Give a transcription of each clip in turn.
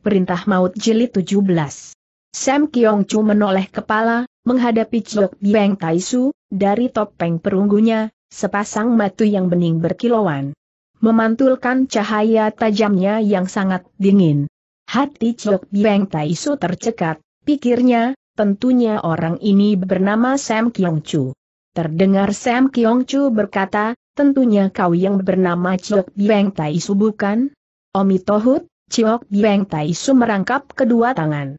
Perintah Maut Jilid 17. Sam Kiong Chu menoleh kepala, menghadapi Chok Tai Su dari topeng perunggunya, sepasang matu yang bening berkilauan. Memantulkan cahaya tajamnya yang sangat dingin. Hati Chok Tai Su tercekat, pikirnya, tentunya orang ini bernama Sam Kiong Chu. Terdengar Sam Kiong Chu berkata, tentunya kau yang bernama Chok Tai Su bukan? Omi Chiok Bieng Tai Su merangkap kedua tangan.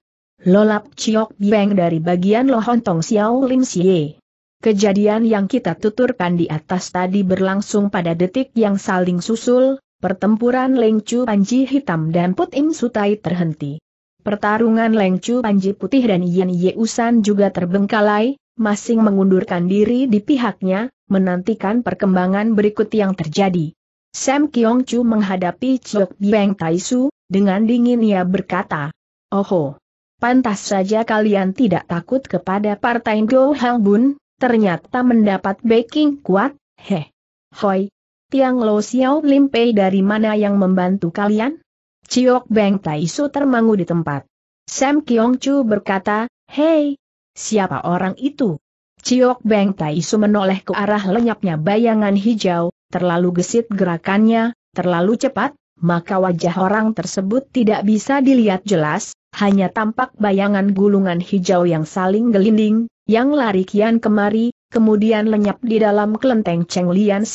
Lolap Chiok Bieng dari bagian lohontong Xiao Lim Xie. Kejadian yang kita tuturkan di atas tadi berlangsung pada detik yang saling susul, pertempuran Leng Chu Panji Hitam dan Put Im Sutai terhenti. Pertarungan Leng Chu Panji Putih dan Yan Usan juga terbengkalai, masing mengundurkan diri di pihaknya, menantikan perkembangan berikut yang terjadi. Sam Kiong Chu menghadapi Chok Bieng Taisu, dengan dingin ia berkata, Oho, pantas saja kalian tidak takut kepada partai Go Hang Bun, ternyata mendapat backing kuat, heh. Hoi, Tiang Lo Xiao Lim Pei dari mana yang membantu kalian? Ciok Beng Tai Su termangu di tempat. Sam Kiong Chu berkata, Hei, siapa orang itu? Ciok Beng Tai Su menoleh ke arah lenyapnya bayangan hijau, terlalu gesit gerakannya, terlalu cepat, maka wajah orang tersebut tidak bisa dilihat jelas, hanya tampak bayangan gulungan hijau yang saling gelinding, yang lari kian kemari, kemudian lenyap di dalam kelenteng Cheng Lian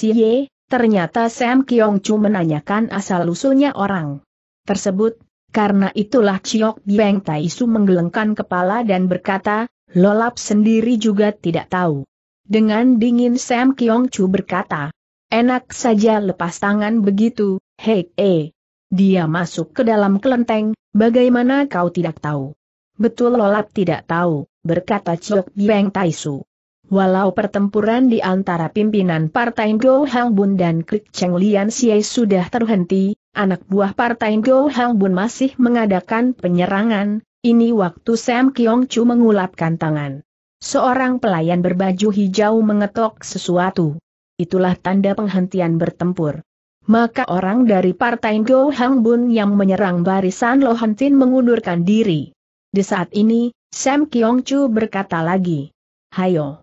ternyata Sam Kiong Chu menanyakan asal-usulnya orang tersebut, karena itulah Chiok Bieng Su menggelengkan kepala dan berkata, Lolap sendiri juga tidak tahu. Dengan dingin Sam Kiong Chu berkata, Enak saja lepas tangan begitu, hei eh. Dia masuk ke dalam kelenteng, bagaimana kau tidak tahu? Betul lolap tidak tahu, berkata Chok Bieng Taisu. Walau pertempuran di antara pimpinan Partai Go Hang Bun dan Krik Cheng Lian Xie sudah terhenti, anak buah Partai Go Hang Bun masih mengadakan penyerangan, ini waktu Sam Kiong Chu mengulapkan tangan. Seorang pelayan berbaju hijau mengetok sesuatu itulah tanda penghentian bertempur. Maka orang dari partai Go Hang Bun yang menyerang barisan Lo mengundurkan diri. Di saat ini, Sam Kiong Chu berkata lagi. Hayo.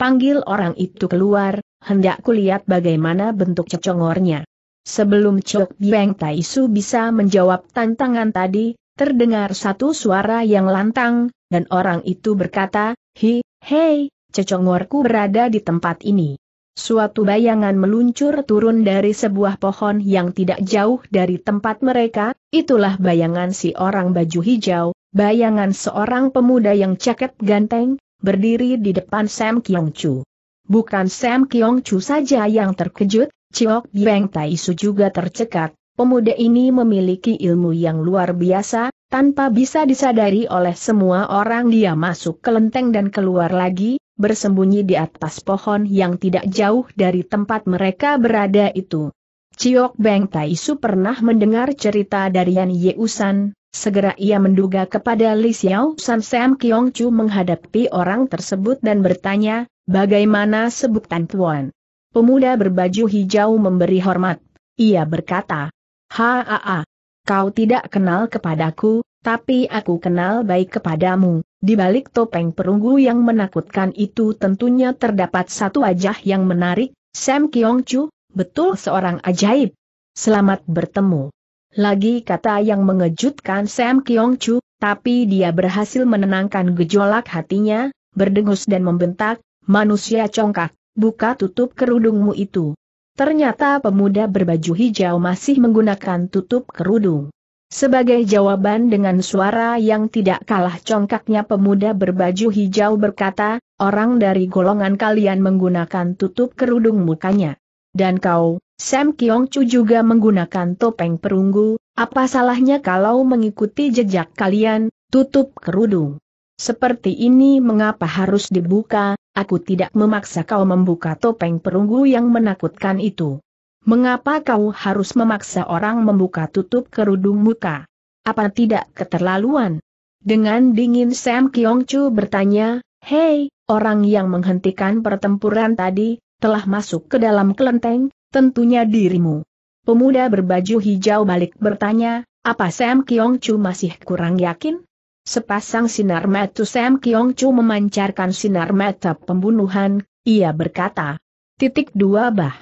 Panggil orang itu keluar, hendak kulihat bagaimana bentuk cecongornya. Sebelum Chok Bieng Tai Su bisa menjawab tantangan tadi, terdengar satu suara yang lantang, dan orang itu berkata, Hi, hei, cecongorku berada di tempat ini. Suatu bayangan meluncur turun dari sebuah pohon yang tidak jauh dari tempat mereka, itulah bayangan si orang baju hijau, bayangan seorang pemuda yang ceket ganteng, berdiri di depan Sam Kyong Chu. Bukan Sam Kyong Chu saja yang terkejut, Chiok Beng Tai Su juga tercekat, pemuda ini memiliki ilmu yang luar biasa, tanpa bisa disadari oleh semua orang dia masuk ke lenteng dan keluar lagi, bersembunyi di atas pohon yang tidak jauh dari tempat mereka berada itu. Ciok Beng Taisu pernah mendengar cerita dari Yan Yeusan, segera ia menduga kepada Li Xiao San Sam Kiong Chu menghadapi orang tersebut dan bertanya, bagaimana sebutan Tuan? Pemuda berbaju hijau memberi hormat. Ia berkata, Haa, Kau tidak kenal kepadaku, tapi aku kenal baik kepadamu. Di balik topeng perunggu yang menakutkan itu tentunya terdapat satu wajah yang menarik, Sam Kiong Chu, betul seorang ajaib. Selamat bertemu. Lagi kata yang mengejutkan Sam Kiong Chu, tapi dia berhasil menenangkan gejolak hatinya, berdengus dan membentak, manusia congkak, buka tutup kerudungmu itu. Ternyata pemuda berbaju hijau masih menggunakan tutup kerudung. Sebagai jawaban dengan suara yang tidak kalah congkaknya pemuda berbaju hijau berkata, orang dari golongan kalian menggunakan tutup kerudung mukanya. Dan kau, Sam Kiong Chu juga menggunakan topeng perunggu, apa salahnya kalau mengikuti jejak kalian, tutup kerudung. Seperti ini mengapa harus dibuka, Aku tidak memaksa kau membuka topeng perunggu yang menakutkan itu. Mengapa kau harus memaksa orang membuka tutup kerudung muka? Apa tidak keterlaluan? Dengan dingin Sam Kiong Chu bertanya, Hei, orang yang menghentikan pertempuran tadi, telah masuk ke dalam kelenteng, tentunya dirimu. Pemuda berbaju hijau balik bertanya, apa Sam Kiong Chu masih kurang yakin? Sepasang sinar mata Sam Kiong Chu memancarkan sinar mata pembunuhan, ia berkata. Titik dua bah.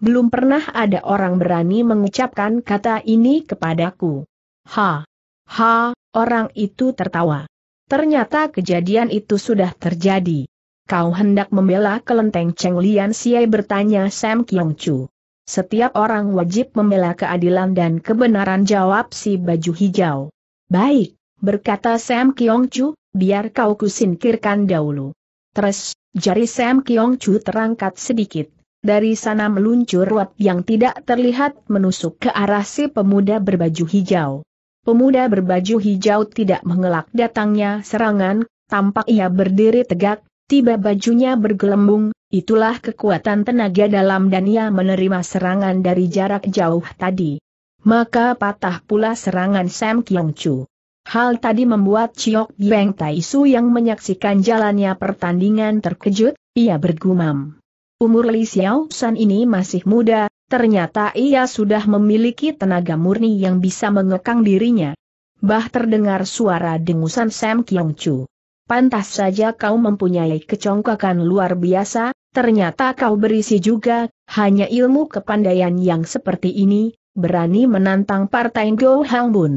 Belum pernah ada orang berani mengucapkan kata ini kepadaku. Ha! Ha! Orang itu tertawa. Ternyata kejadian itu sudah terjadi. Kau hendak membela kelenteng Cheng Lian Siai bertanya Sam Kiong Chu. Setiap orang wajib membela keadilan dan kebenaran jawab si baju hijau. Baik berkata Sam Kiong Chu, biar kau kusinkirkan dahulu. Terus, jari Sam Kiong Chu terangkat sedikit. Dari sana meluncur ruat yang tidak terlihat menusuk ke arah si pemuda berbaju hijau. Pemuda berbaju hijau tidak mengelak datangnya serangan, tampak ia berdiri tegak, tiba bajunya bergelembung, itulah kekuatan tenaga dalam dan ia menerima serangan dari jarak jauh tadi. Maka patah pula serangan Sam Kiong Chu. Hal tadi membuat Chiok Tai Taisu yang menyaksikan jalannya pertandingan terkejut, ia bergumam. Umur Li Xiao San ini masih muda, ternyata ia sudah memiliki tenaga murni yang bisa mengekang dirinya. Bah terdengar suara dengusan Sam Kiong Chu. Pantas saja kau mempunyai kecongkakan luar biasa, ternyata kau berisi juga, hanya ilmu kepandaian yang seperti ini, berani menantang partai Go Hang Bun.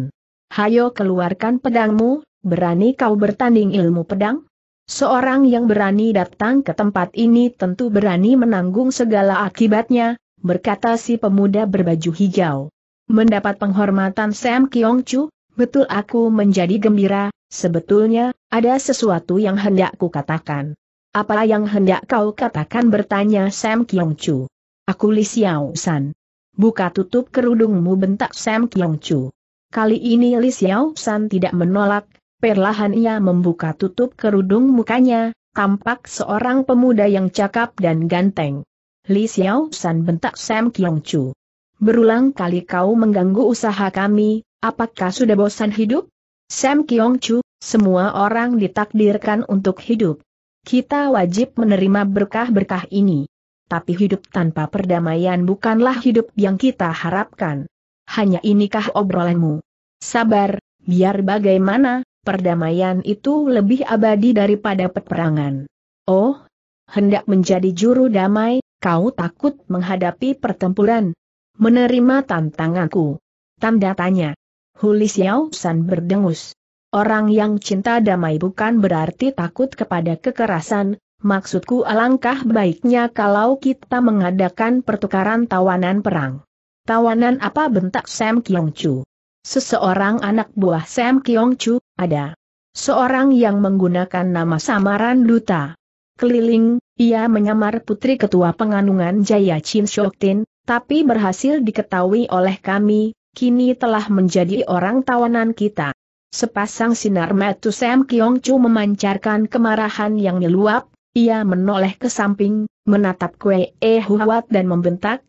Hayo keluarkan pedangmu, berani kau bertanding ilmu pedang? Seorang yang berani datang ke tempat ini tentu berani menanggung segala akibatnya, berkata si pemuda berbaju hijau. Mendapat penghormatan Sam Kiong Chu, betul aku menjadi gembira, sebetulnya, ada sesuatu yang hendak ku katakan. Apa yang hendak kau katakan bertanya Sam Kiong Chu. Aku Li Xiao San. Buka tutup kerudungmu bentak Sam Kiong Chu. Kali ini Li Xiao San tidak menolak, perlahan ia membuka tutup kerudung mukanya, tampak seorang pemuda yang cakap dan ganteng. Li Xiao San bentak Sam Kiong Chu. Berulang kali kau mengganggu usaha kami, apakah sudah bosan hidup? Sam Kiong Chu, semua orang ditakdirkan untuk hidup. Kita wajib menerima berkah-berkah ini. Tapi hidup tanpa perdamaian bukanlah hidup yang kita harapkan hanya inikah obrolanmu? Sabar, biar bagaimana, perdamaian itu lebih abadi daripada peperangan. Oh, hendak menjadi juru damai, kau takut menghadapi pertempuran. Menerima tantanganku. Tanda tanya. Huli Xiao San berdengus. Orang yang cinta damai bukan berarti takut kepada kekerasan, maksudku alangkah baiknya kalau kita mengadakan pertukaran tawanan perang. Tawanan apa bentak Sam Kiong Chu? Seseorang anak buah Sam Kiong Chu, ada. Seorang yang menggunakan nama samaran Duta. Keliling, ia menyamar putri ketua penganungan Jaya Chin Tin, tapi berhasil diketahui oleh kami, kini telah menjadi orang tawanan kita. Sepasang sinar metu Sam Kiong Chu memancarkan kemarahan yang meluap, ia menoleh ke samping, menatap Kue E Huat dan membentak,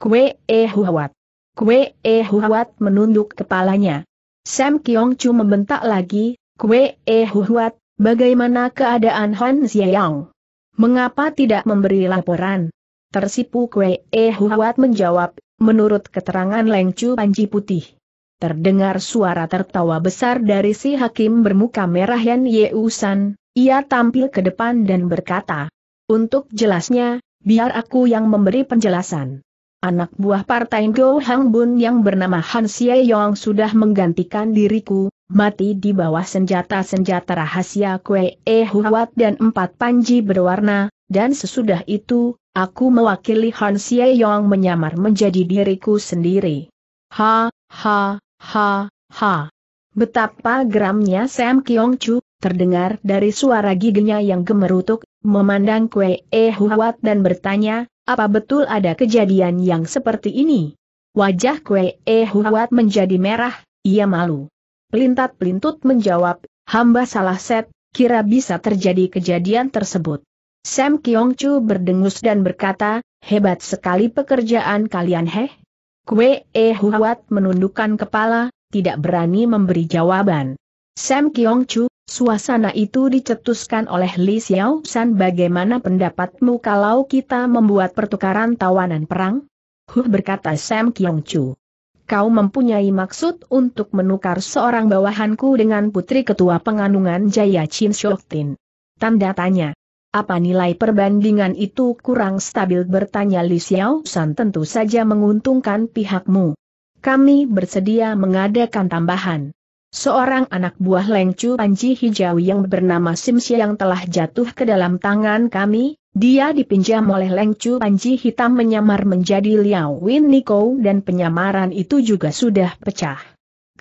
Kue Ehuawat. Kue Ehuawat menunduk kepalanya. Sam Kiong Chu membentak lagi, Kue e Huwat, bagaimana keadaan Han Xiaoyang? Mengapa tidak memberi laporan? Tersipu Kue e Huwat menjawab, menurut keterangan Leng Chu Panji Putih. Terdengar suara tertawa besar dari si hakim bermuka merah Yan Usan, ia tampil ke depan dan berkata, Untuk jelasnya, biar aku yang memberi penjelasan. Anak buah partai Go Hang Bun yang bernama Han Xie Yong sudah menggantikan diriku, mati di bawah senjata-senjata rahasia Kue E Huat dan empat panji berwarna, dan sesudah itu, aku mewakili Han Xie Yong menyamar menjadi diriku sendiri. Ha, ha, ha, ha. Betapa geramnya Sam Kiong Chu, terdengar dari suara giginya yang gemerutuk, memandang Kue E Huat dan bertanya, apa betul ada kejadian yang seperti ini? Wajah Kue E Huawat menjadi merah, ia malu. Pelintat-pelintut menjawab, hamba salah set, kira bisa terjadi kejadian tersebut. Sam Kiong Chu berdengus dan berkata, hebat sekali pekerjaan kalian heh. Kue E Huawat menundukkan kepala, tidak berani memberi jawaban. Sam Kiong Chu, suasana itu dicetuskan oleh Li Xiao San bagaimana pendapatmu kalau kita membuat pertukaran tawanan perang? Huh berkata Sam Kiong Chu. Kau mempunyai maksud untuk menukar seorang bawahanku dengan putri ketua pengandungan Jaya Chin Tin. Tanda tanya. Apa nilai perbandingan itu kurang stabil bertanya Li Xiao San tentu saja menguntungkan pihakmu. Kami bersedia mengadakan tambahan. Seorang anak buah Lengcu Panji Hijau yang bernama Simsi yang telah jatuh ke dalam tangan kami, dia dipinjam oleh Lengcu Panji Hitam menyamar menjadi Liao Win Niko dan penyamaran itu juga sudah pecah.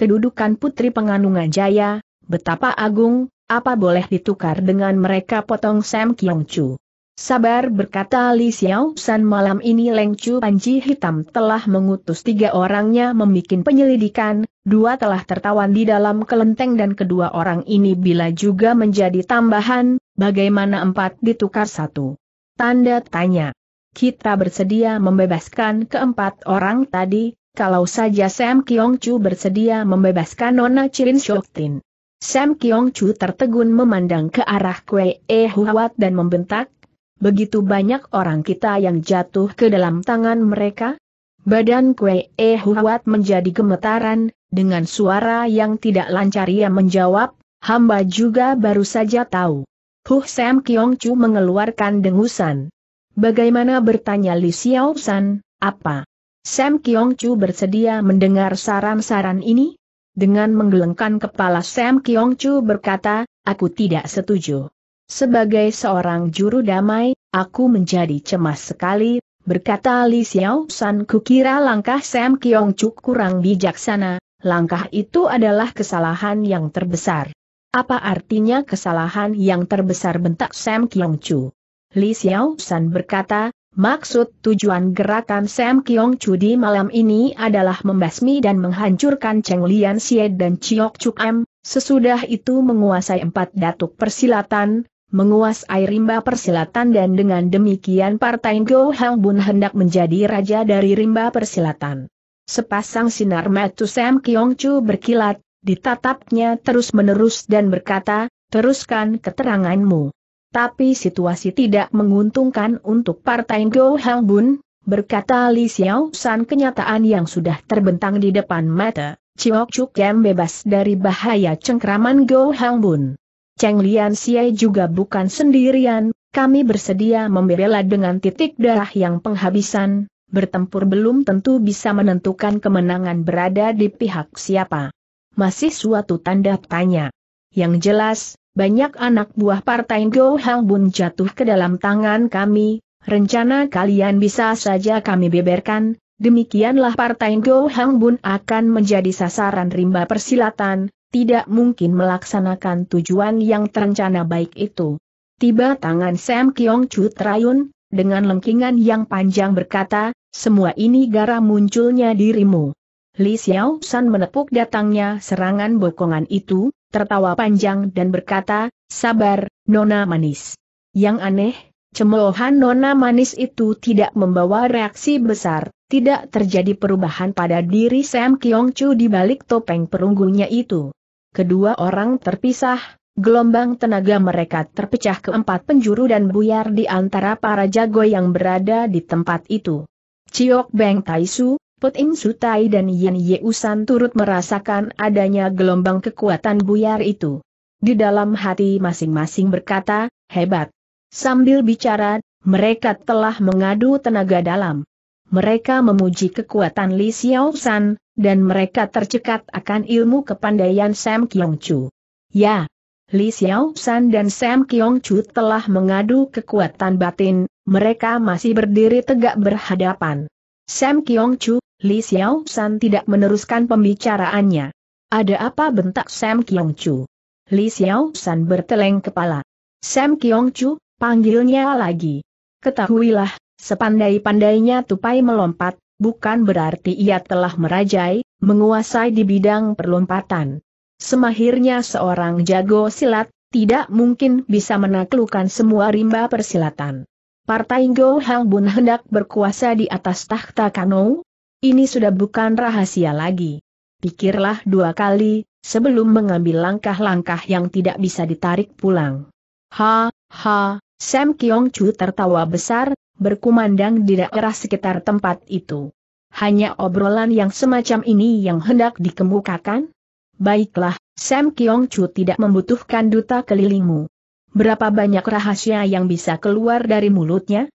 Kedudukan Putri Penganungan Jaya, betapa agung, apa boleh ditukar dengan mereka potong Sam Kyong Chu. Sabar berkata Li Xiao San malam ini Leng Chu Panji Hitam telah mengutus tiga orangnya membuat penyelidikan, dua telah tertawan di dalam kelenteng dan kedua orang ini bila juga menjadi tambahan, bagaimana empat ditukar satu? Tanda tanya. Kita bersedia membebaskan keempat orang tadi, kalau saja Sam Kiong Chu bersedia membebaskan Nona Chirin Tin. Sam Kiong Chu tertegun memandang ke arah Kue E Huawat dan membentak, begitu banyak orang kita yang jatuh ke dalam tangan mereka? Badan Kue E Huat menjadi gemetaran, dengan suara yang tidak lancar ia menjawab, hamba juga baru saja tahu. Huh Sam Kiong Chu mengeluarkan dengusan. Bagaimana bertanya Li Xiao San, apa? Sam Kiong Chu bersedia mendengar saran-saran ini? Dengan menggelengkan kepala Sam Kiong Chu berkata, aku tidak setuju. Sebagai seorang juru damai, aku menjadi cemas sekali, berkata Li Xiao San kukira langkah Sam Kiong Chuk kurang bijaksana, langkah itu adalah kesalahan yang terbesar. Apa artinya kesalahan yang terbesar bentak Sam Kiong Chu? Li Xiao San berkata, maksud tujuan gerakan Sam Kiong Chu di malam ini adalah membasmi dan menghancurkan Cheng Lian Xie dan Chiok Chuk M, sesudah itu menguasai empat datuk persilatan, menguasai rimba persilatan dan dengan demikian Partai Go Hang Bun hendak menjadi raja dari rimba persilatan. Sepasang sinar mata Sam Kiong Chu berkilat, ditatapnya terus-menerus dan berkata, teruskan keteranganmu. Tapi situasi tidak menguntungkan untuk Partai Go Hang Bun, berkata Li Xiao San kenyataan yang sudah terbentang di depan mata. Chiok Chuk yang bebas dari bahaya cengkraman Go Hang Bun. Cheng Lian Xie juga bukan sendirian, kami bersedia membela dengan titik darah yang penghabisan, bertempur belum tentu bisa menentukan kemenangan berada di pihak siapa. Masih suatu tanda tanya. Yang jelas, banyak anak buah partai Go Hang Bun jatuh ke dalam tangan kami, rencana kalian bisa saja kami beberkan, demikianlah partai Go Hang Bun akan menjadi sasaran rimba persilatan, tidak mungkin melaksanakan tujuan yang terencana baik itu. Tiba tangan Sam Kiong Chu Trayun, dengan lengkingan yang panjang berkata, semua ini gara munculnya dirimu. Li Xiao San menepuk datangnya serangan bokongan itu, tertawa panjang dan berkata, sabar, nona manis. Yang aneh, cemoohan nona manis itu tidak membawa reaksi besar, tidak terjadi perubahan pada diri Sam Kiong Chu di balik topeng perunggunya itu kedua orang terpisah, Gelombang tenaga mereka terpecah ke empat penjuru dan buyar di antara para jago yang berada di tempat itu. Ciok Beng Taisu, Put Im Sutai dan Yen Yeusan turut merasakan adanya gelombang kekuatan buyar itu. Di dalam hati masing-masing berkata, hebat. Sambil bicara, mereka telah mengadu tenaga dalam. Mereka memuji kekuatan Li Xiao San, dan mereka tercekat akan ilmu kepandaian Sam Kyong Chu. Ya, Li Xiao San dan Sam Kyong Chu telah mengadu kekuatan batin, mereka masih berdiri tegak berhadapan. Sam Kyong Chu, Li Xiao San tidak meneruskan pembicaraannya. Ada apa bentak Sam Kyong Chu? Li Xiao San berteleng kepala. Sam Kyong Chu, panggilnya lagi. Ketahuilah, sepandai-pandainya tupai melompat, bukan berarti ia telah merajai, menguasai di bidang perlompatan. Semahirnya seorang jago silat, tidak mungkin bisa menaklukkan semua rimba persilatan. Partai Go Hang Bun hendak berkuasa di atas tahta Kano? Ini sudah bukan rahasia lagi. Pikirlah dua kali, sebelum mengambil langkah-langkah yang tidak bisa ditarik pulang. Ha, ha, Sam Kiong Chu tertawa besar, berkumandang di daerah sekitar tempat itu. Hanya obrolan yang semacam ini yang hendak dikemukakan? Baiklah, Sam Kiong Chu tidak membutuhkan duta kelilingmu. Berapa banyak rahasia yang bisa keluar dari mulutnya?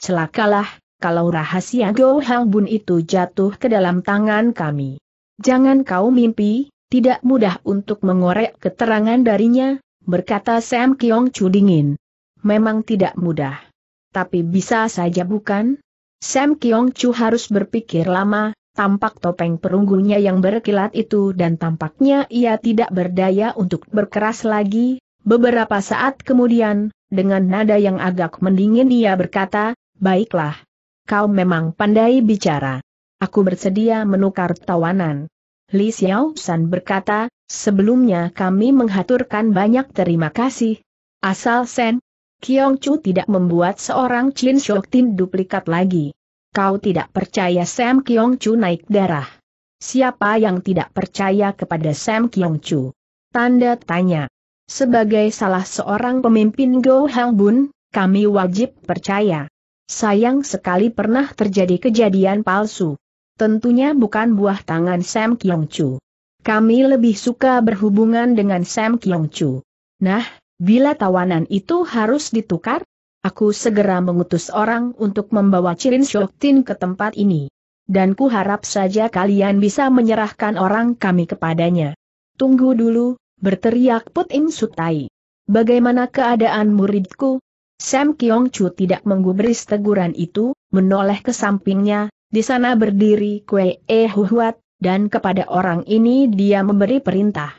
Celakalah, kalau rahasia Go Hang Bun itu jatuh ke dalam tangan kami. Jangan kau mimpi, tidak mudah untuk mengorek keterangan darinya, berkata Sam Kiong Chu dingin. Memang tidak mudah tapi bisa saja bukan? Sam Kiong Chu harus berpikir lama, tampak topeng perunggunya yang berkilat itu dan tampaknya ia tidak berdaya untuk berkeras lagi. Beberapa saat kemudian, dengan nada yang agak mendingin ia berkata, Baiklah. Kau memang pandai bicara. Aku bersedia menukar tawanan. Li Xiao San berkata, sebelumnya kami menghaturkan banyak terima kasih. Asal Sen, Kiong Chu tidak membuat seorang Chin Shok Tin duplikat lagi. Kau tidak percaya Sam Kiong Chu naik darah. Siapa yang tidak percaya kepada Sam Kiong Chu? Tanda tanya. Sebagai salah seorang pemimpin Go Hang Bun, kami wajib percaya. Sayang sekali pernah terjadi kejadian palsu. Tentunya bukan buah tangan Sam Kiong Chu. Kami lebih suka berhubungan dengan Sam Kiong Chu. Nah, Bila tawanan itu harus ditukar, aku segera mengutus orang untuk membawa Cirin Shoktin ke tempat ini. Dan ku harap saja kalian bisa menyerahkan orang kami kepadanya. Tunggu dulu, berteriak Put Sutai. Bagaimana keadaan muridku? Sam Kiong Chu tidak menggubris teguran itu, menoleh ke sampingnya, di sana berdiri Kwe E Huhuat, dan kepada orang ini dia memberi perintah.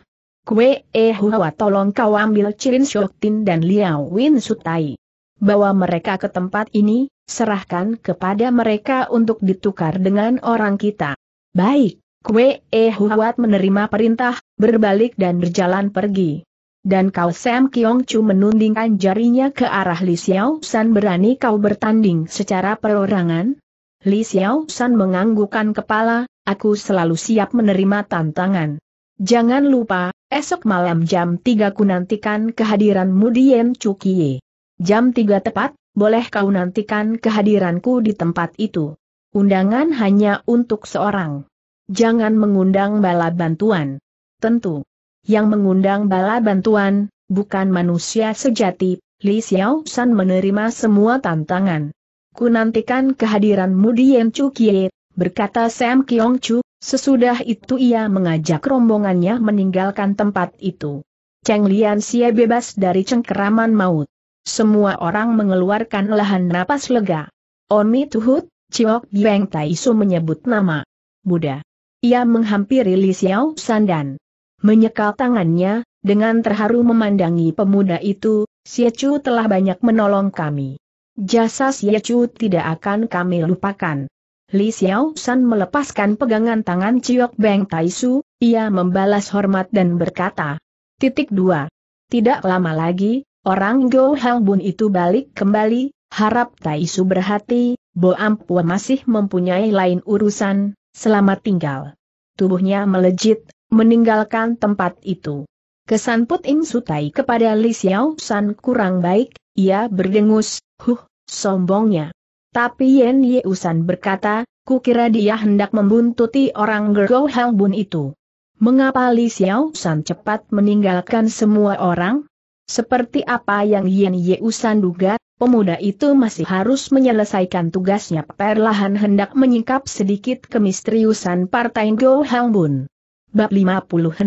Kue eh Hua tolong kau ambil Cilin Shoktin dan Liao Win Sutai. Bawa mereka ke tempat ini, serahkan kepada mereka untuk ditukar dengan orang kita. Baik, Kue eh Huat menerima perintah, berbalik dan berjalan pergi. Dan kau Sam Kiong Chu menundingkan jarinya ke arah Li Xiao San berani kau bertanding secara perorangan? Li Xiao San menganggukkan kepala, aku selalu siap menerima tantangan. Jangan lupa, Esok malam jam 3 ku nantikan kehadiranmu di Yen Chukie. Jam 3 tepat, boleh kau nantikan kehadiranku di tempat itu. Undangan hanya untuk seorang. Jangan mengundang bala bantuan. Tentu. Yang mengundang bala bantuan, bukan manusia sejati, Li Xiao San menerima semua tantangan. Ku nantikan kehadiranmu di Yen Chukie, berkata Sam Kyong Chu, Sesudah itu ia mengajak rombongannya meninggalkan tempat itu. Cheng Lian Xie bebas dari cengkeraman maut. Semua orang mengeluarkan lahan napas lega. Omi Tuhut, Beng Bieng Taisu menyebut nama. Buddha. Ia menghampiri Li Xiao Sandan. Menyekal tangannya, dengan terharu memandangi pemuda itu, Chu telah banyak menolong kami. Jasa Chu tidak akan kami lupakan. Li Xiao San melepaskan pegangan tangan Ciok Beng Taisu, ia membalas hormat dan berkata. Titik 2. Tidak lama lagi, orang Go Hang Bun itu balik kembali, harap Taisu berhati, Bo Ampua masih mempunyai lain urusan, selamat tinggal. Tubuhnya melejit, meninggalkan tempat itu. Kesan Put Ing Sutai kepada Li Xiao San kurang baik, ia berdengus, huh, sombongnya. Tapi Yen Usan berkata, kukira dia hendak membuntuti orang Gergo Bun itu. Mengapa Li Xiao san cepat meninggalkan semua orang? Seperti apa yang Yen Usan duga, pemuda itu masih harus menyelesaikan tugasnya perlahan hendak menyingkap sedikit kemisteriusan Partai Go Bun. Bab 56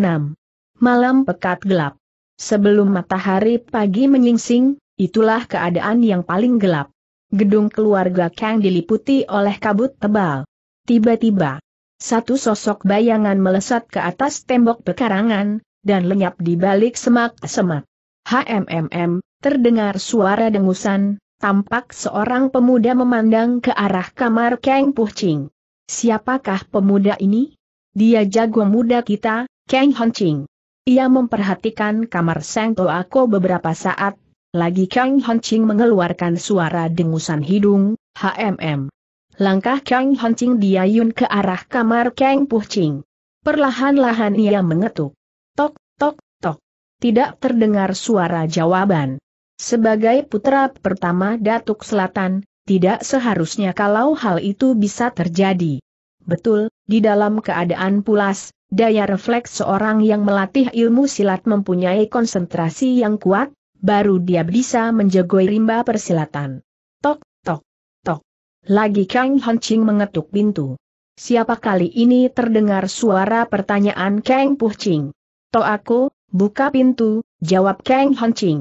Malam pekat gelap Sebelum matahari pagi menyingsing, itulah keadaan yang paling gelap. Gedung keluarga Kang diliputi oleh kabut tebal. Tiba-tiba, satu sosok bayangan melesat ke atas tembok pekarangan, dan lenyap di balik semak-semak. HMMM, terdengar suara dengusan, tampak seorang pemuda memandang ke arah kamar Kang Puching. Siapakah pemuda ini? Dia jago muda kita, Kang Honching. Ia memperhatikan kamar Sang Toako beberapa saat, lagi Kang Ching mengeluarkan suara dengusan hidung, HMM. Langkah Kang Ching diayun ke arah kamar Kang Puching. Perlahan-lahan ia mengetuk. Tok, tok, tok. Tidak terdengar suara jawaban. Sebagai putra pertama Datuk Selatan, tidak seharusnya kalau hal itu bisa terjadi. Betul, di dalam keadaan pulas, daya refleks seorang yang melatih ilmu silat mempunyai konsentrasi yang kuat, baru dia bisa menjegoi rimba persilatan. Tok, tok, tok. Lagi Kang Hon Ching mengetuk pintu. Siapa kali ini terdengar suara pertanyaan Kang Ching? Tok aku, buka pintu, jawab Kang Hon Ching.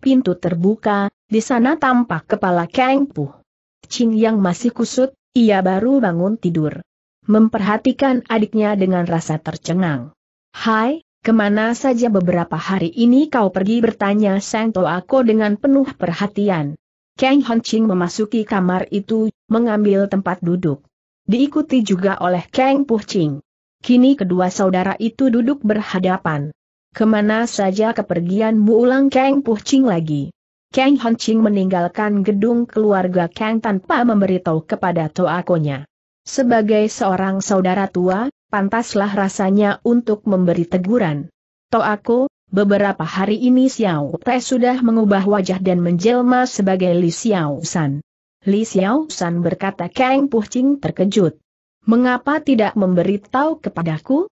Pintu terbuka, di sana tampak kepala Kang Puh. Cing yang masih kusut, ia baru bangun tidur. Memperhatikan adiknya dengan rasa tercengang. Hai, Kemana saja beberapa hari ini kau pergi bertanya Sang Toako dengan penuh perhatian. Kang Honching memasuki kamar itu, mengambil tempat duduk. Diikuti juga oleh Kang Puching. Kini kedua saudara itu duduk berhadapan. Kemana saja kepergianmu ulang Kang Puching lagi. Kang Honching meninggalkan gedung keluarga Kang tanpa memberitahu kepada Toakonya. Sebagai seorang saudara tua, pantaslah rasanya untuk memberi teguran. aku, beberapa hari ini Xiao Te sudah mengubah wajah dan menjelma sebagai Li Xiao San. Li Xiao San berkata Kang Puhcing terkejut. Mengapa tidak memberitahu kepadaku?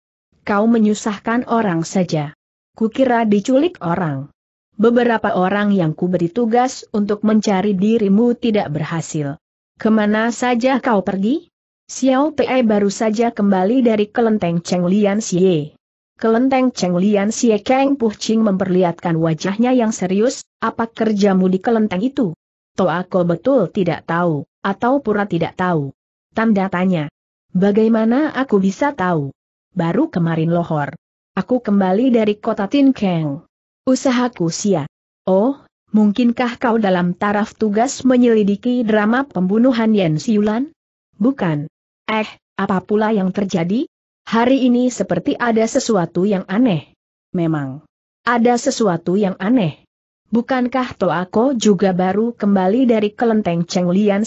Kau menyusahkan orang saja. Kukira diculik orang. Beberapa orang yang kuberi tugas untuk mencari dirimu tidak berhasil. Kemana saja kau pergi? Xiao Pei baru saja kembali dari kelenteng Cheng Lian Xie. Kelenteng Cheng Lian Xie Kang Puh Ching memperlihatkan wajahnya yang serius, apa kerjamu di kelenteng itu? Toh aku betul tidak tahu, atau pura tidak tahu. Tanda tanya. Bagaimana aku bisa tahu? Baru kemarin lohor. Aku kembali dari kota Tin Kang. Usahaku sia. Oh, mungkinkah kau dalam taraf tugas menyelidiki drama pembunuhan Yan Siulan? Bukan. Eh, apa pula yang terjadi? Hari ini seperti ada sesuatu yang aneh. Memang. Ada sesuatu yang aneh. Bukankah Toako juga baru kembali dari kelenteng Cheng Lian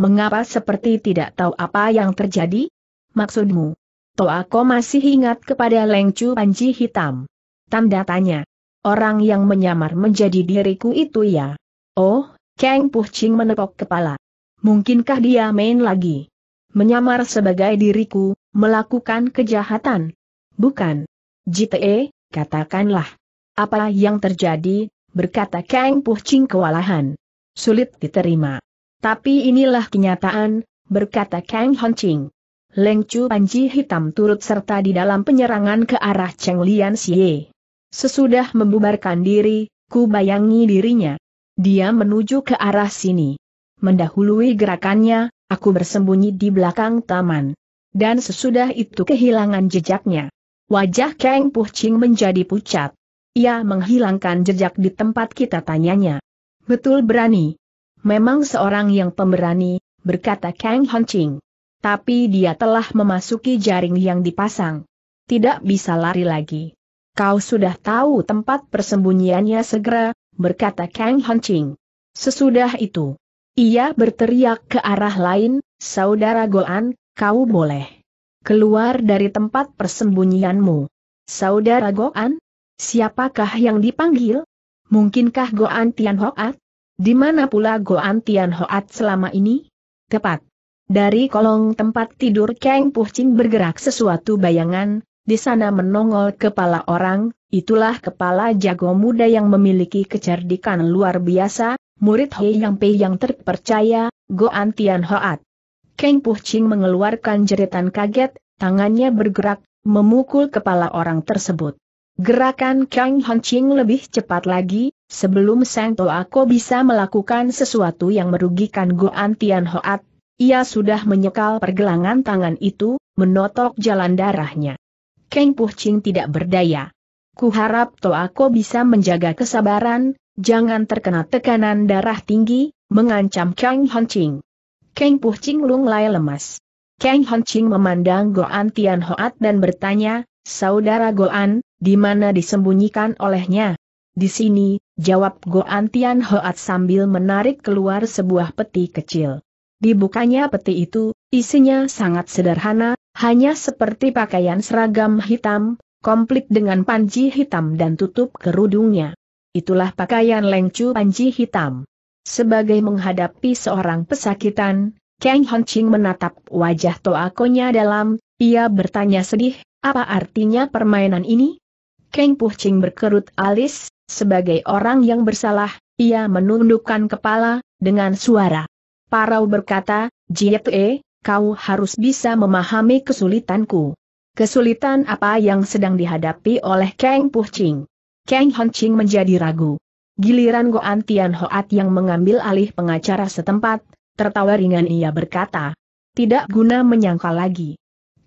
mengapa seperti tidak tahu apa yang terjadi? Maksudmu? Toako masih ingat kepada Lengcu Panji Hitam. Tanda tanya. Orang yang menyamar menjadi diriku itu ya? Oh, Kang Puching menepok kepala. Mungkinkah dia main lagi? menyamar sebagai diriku, melakukan kejahatan. Bukan. Jite, katakanlah. Apa yang terjadi, berkata Kang Puh Ching kewalahan. Sulit diterima. Tapi inilah kenyataan, berkata Kang Hon Ching. Leng Chu Panji Hitam turut serta di dalam penyerangan ke arah Cheng Lian Xie. Sesudah membubarkan diri, ku bayangi dirinya. Dia menuju ke arah sini. Mendahului gerakannya, aku bersembunyi di belakang taman. Dan sesudah itu kehilangan jejaknya. Wajah Kang Puching menjadi pucat. Ia menghilangkan jejak di tempat kita tanyanya. Betul berani. Memang seorang yang pemberani, berkata Kang Honching. Tapi dia telah memasuki jaring yang dipasang. Tidak bisa lari lagi. Kau sudah tahu tempat persembunyiannya segera, berkata Kang Honching. Sesudah itu, ia berteriak ke arah lain, Saudara Goan, kau boleh keluar dari tempat persembunyianmu. Saudara Goan? Siapakah yang dipanggil? Mungkinkah Goan Tian Hoat? Di mana pula Goan Tian Hoat selama ini? Tepat. Dari kolong tempat tidur Kang Puhcing bergerak sesuatu bayangan, di sana menongol kepala orang, itulah kepala jago muda yang memiliki kecerdikan luar biasa, murid Hei Yang Pei yang terpercaya, Goan Tian Hoat. Keng Puh Ching mengeluarkan jeritan kaget, tangannya bergerak, memukul kepala orang tersebut. Gerakan Kang Han Ching lebih cepat lagi, sebelum Sang Toako bisa melakukan sesuatu yang merugikan Goan Tian Hoat, ia sudah menyekal pergelangan tangan itu, menotok jalan darahnya. Keng Puh Ching tidak berdaya. Kuharap Toako bisa menjaga kesabaran, Jangan terkena tekanan darah tinggi, mengancam Kang Ching. Kang Puh Ching Lung Lai lemas. Kang Ching memandang Goan Tian Hoat dan bertanya, Saudara Goan, di mana disembunyikan olehnya? Di sini, jawab Goan Tian Hoat sambil menarik keluar sebuah peti kecil. Dibukanya peti itu, isinya sangat sederhana, hanya seperti pakaian seragam hitam, komplit dengan panji hitam dan tutup kerudungnya. Itulah pakaian Lengcu Panji hitam. Sebagai menghadapi seorang pesakitan, Kang Hon Ching menatap wajah Toakonya dalam, ia bertanya sedih, apa artinya permainan ini? Kang Puh Ching berkerut alis, sebagai orang yang bersalah, ia menundukkan kepala, dengan suara. Parau berkata, Jietue, kau harus bisa memahami kesulitanku. Kesulitan apa yang sedang dihadapi oleh Kang Puh Ching? Kang Hongqing menjadi ragu. Giliran Goan Tian Hoat yang mengambil alih pengacara setempat, tertawa ringan ia berkata, tidak guna menyangka lagi.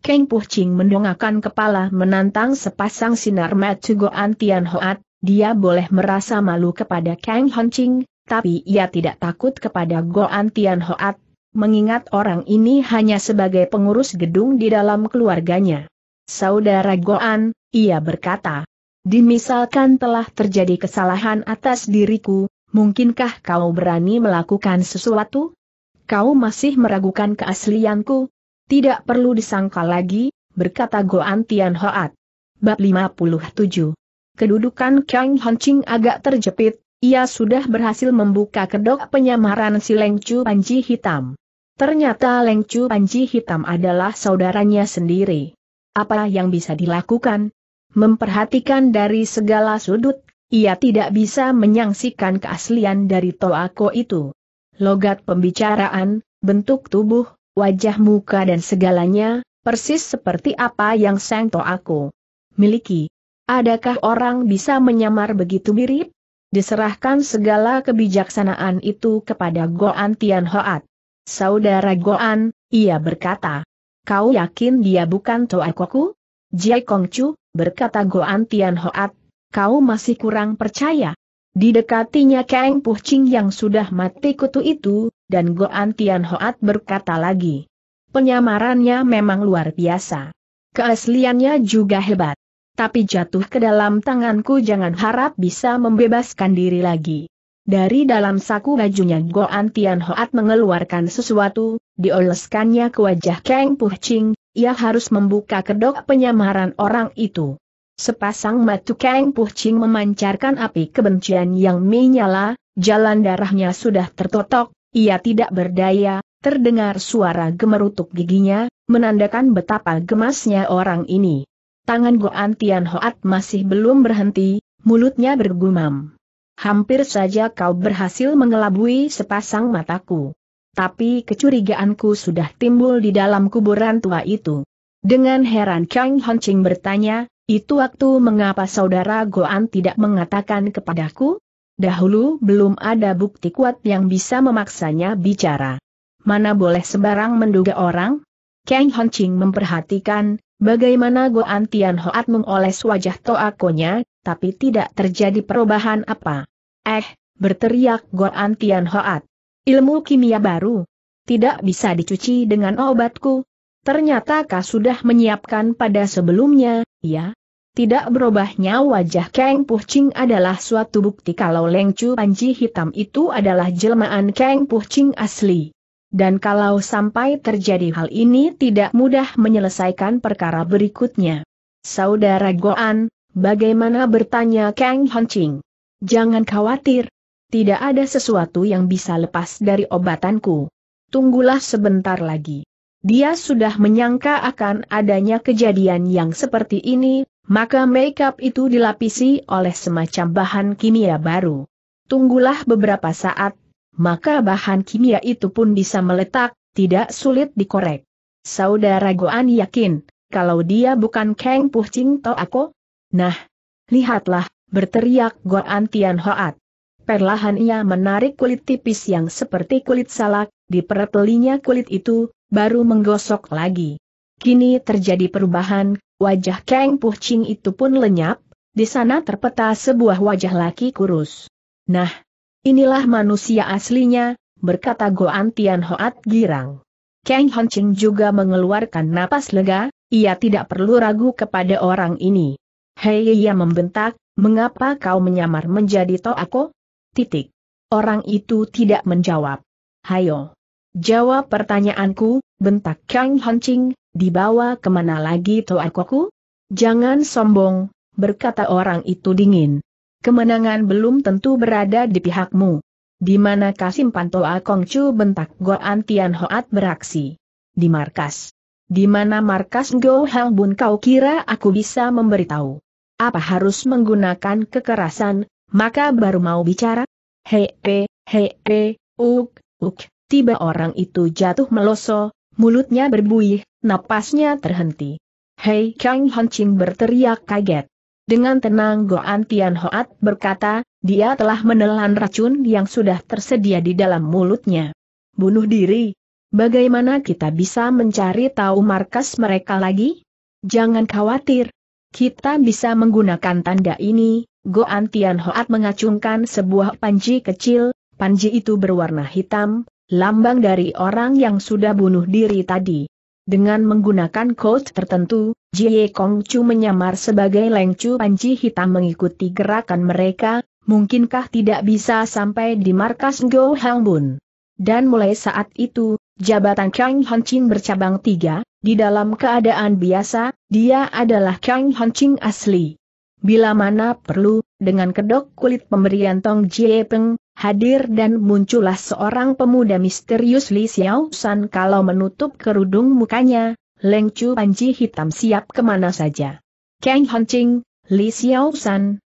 Kang Puching mendongakkan kepala menantang sepasang sinar mata Goan Tian Hoat, dia boleh merasa malu kepada Kang Hongqing, tapi ia tidak takut kepada Goan Tian Hoat, mengingat orang ini hanya sebagai pengurus gedung di dalam keluarganya. Saudara Goan, ia berkata, Dimisalkan telah terjadi kesalahan atas diriku, mungkinkah kau berani melakukan sesuatu? Kau masih meragukan keaslianku? Tidak perlu disangka lagi, berkata Goan Tian Hoat. Bab 57 Kedudukan Kang Hancing agak terjepit, ia sudah berhasil membuka kedok penyamaran si Lengcu Panji Hitam. Ternyata Lengcu Panji Hitam adalah saudaranya sendiri. Apa yang bisa dilakukan? Memperhatikan dari segala sudut, ia tidak bisa menyaksikan keaslian dari Toako itu. Logat pembicaraan, bentuk tubuh, wajah muka dan segalanya, persis seperti apa yang Sang Toako miliki. Adakah orang bisa menyamar begitu mirip? Diserahkan segala kebijaksanaan itu kepada Goan Tian Hoat. Saudara Goan, ia berkata. Kau yakin dia bukan Toakoku? Jai Kongcu, berkata Goan Tian Hoat, kau masih kurang percaya. Didekatinya Kang Puching yang sudah mati kutu itu, dan Goan Tian Hoat berkata lagi. Penyamarannya memang luar biasa. Keasliannya juga hebat. Tapi jatuh ke dalam tanganku jangan harap bisa membebaskan diri lagi. Dari dalam saku bajunya Goan Tian Hoat mengeluarkan sesuatu, dioleskannya ke wajah Kang Puching ia harus membuka kedok penyamaran orang itu. Sepasang matu Kang Puhcing memancarkan api kebencian yang menyala, jalan darahnya sudah tertotok, ia tidak berdaya, terdengar suara gemerutuk giginya, menandakan betapa gemasnya orang ini. Tangan Goan Tian Hoat masih belum berhenti, mulutnya bergumam. Hampir saja kau berhasil mengelabui sepasang mataku tapi kecurigaanku sudah timbul di dalam kuburan tua itu. Dengan heran Kang Hancing bertanya, itu waktu mengapa saudara Goan tidak mengatakan kepadaku? Dahulu belum ada bukti kuat yang bisa memaksanya bicara. Mana boleh sebarang menduga orang? Kang Hancing memperhatikan, bagaimana Goan Tian Hoat mengoles wajah Toakonya, tapi tidak terjadi perubahan apa. Eh, berteriak Goan Tian Hoat. Ilmu kimia baru. Tidak bisa dicuci dengan obatku. Ternyata kau sudah menyiapkan pada sebelumnya, ya. Tidak berubahnya wajah Kang puching adalah suatu bukti kalau Lengcu Panji Hitam itu adalah jelmaan Kang puching asli. Dan kalau sampai terjadi hal ini tidak mudah menyelesaikan perkara berikutnya. Saudara Goan, bagaimana bertanya Kang Hancing? Jangan khawatir, tidak ada sesuatu yang bisa lepas dari obatanku. Tunggulah sebentar lagi. Dia sudah menyangka akan adanya kejadian yang seperti ini, maka makeup itu dilapisi oleh semacam bahan kimia baru. Tunggulah beberapa saat, maka bahan kimia itu pun bisa meletak, tidak sulit dikorek. Saudara Goan yakin, kalau dia bukan Kang Puh Ching To Ako? Nah, lihatlah, berteriak Goan Tian Hoat. Perlahan ia menarik kulit tipis yang seperti kulit salak, di diperetelinya kulit itu, baru menggosok lagi. Kini terjadi perubahan, wajah Kang puching itu pun lenyap, di sana terpeta sebuah wajah laki kurus. Nah, inilah manusia aslinya, berkata Goan Tian Hoat girang. Kang Ching juga mengeluarkan napas lega, ia tidak perlu ragu kepada orang ini. Hei ia membentak, mengapa kau menyamar menjadi toako? Titik. Orang itu tidak menjawab. Hayo. Jawab pertanyaanku, bentak Kang Hancing, dibawa kemana lagi Toakoku? Jangan sombong, berkata orang itu dingin. Kemenangan belum tentu berada di pihakmu. Di mana pantau Toa Kongcu bentak Goan Tian Hoat beraksi? Di markas. Di mana markas Go Hang Bun kau kira aku bisa memberitahu? Apa harus menggunakan kekerasan, maka baru mau bicara. Hei, hepe, uk, uk, tiba orang itu jatuh meloso, mulutnya berbuih, napasnya terhenti. Hei Kang Hancing berteriak kaget. Dengan tenang Goan Tian Hoat berkata, dia telah menelan racun yang sudah tersedia di dalam mulutnya. Bunuh diri. Bagaimana kita bisa mencari tahu markas mereka lagi? Jangan khawatir, kita bisa menggunakan tanda ini, Goan Tian mengacungkan sebuah panji kecil, panji itu berwarna hitam, lambang dari orang yang sudah bunuh diri tadi. Dengan menggunakan kode tertentu, Jie Kong Chu menyamar sebagai Leng Chu panji hitam mengikuti gerakan mereka, mungkinkah tidak bisa sampai di markas Go Hang Bun. Dan mulai saat itu, Jabatan Kang Ching bercabang tiga, di dalam keadaan biasa, dia adalah Kang Ching asli. Bila mana perlu, dengan kedok kulit pemberian Tong Jie Peng, hadir dan muncullah seorang pemuda misterius Li Xiao San kalau menutup kerudung mukanya, Leng Chu Panji hitam siap kemana saja. Kang Ching, Li Xiao San,